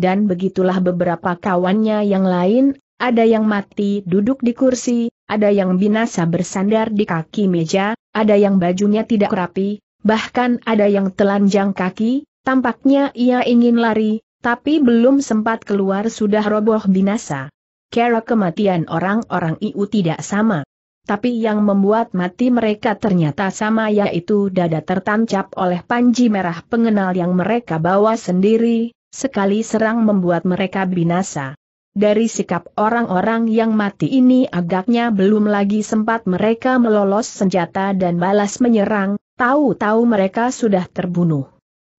Dan begitulah beberapa kawannya yang lain, ada yang mati duduk di kursi, ada yang binasa bersandar di kaki meja, ada yang bajunya tidak rapi, bahkan ada yang telanjang kaki, tampaknya ia ingin lari, tapi belum sempat keluar sudah roboh binasa. Kera kematian orang-orang IU tidak sama. Tapi yang membuat mati mereka ternyata sama yaitu dada tertancap oleh panji merah pengenal yang mereka bawa sendiri, sekali serang membuat mereka binasa. Dari sikap orang-orang yang mati ini agaknya belum lagi sempat mereka melolos senjata dan balas menyerang, tahu-tahu mereka sudah terbunuh.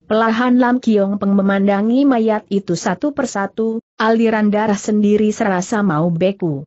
Pelahan Lam Kiong Peng memandangi mayat itu satu persatu, aliran darah sendiri serasa mau beku.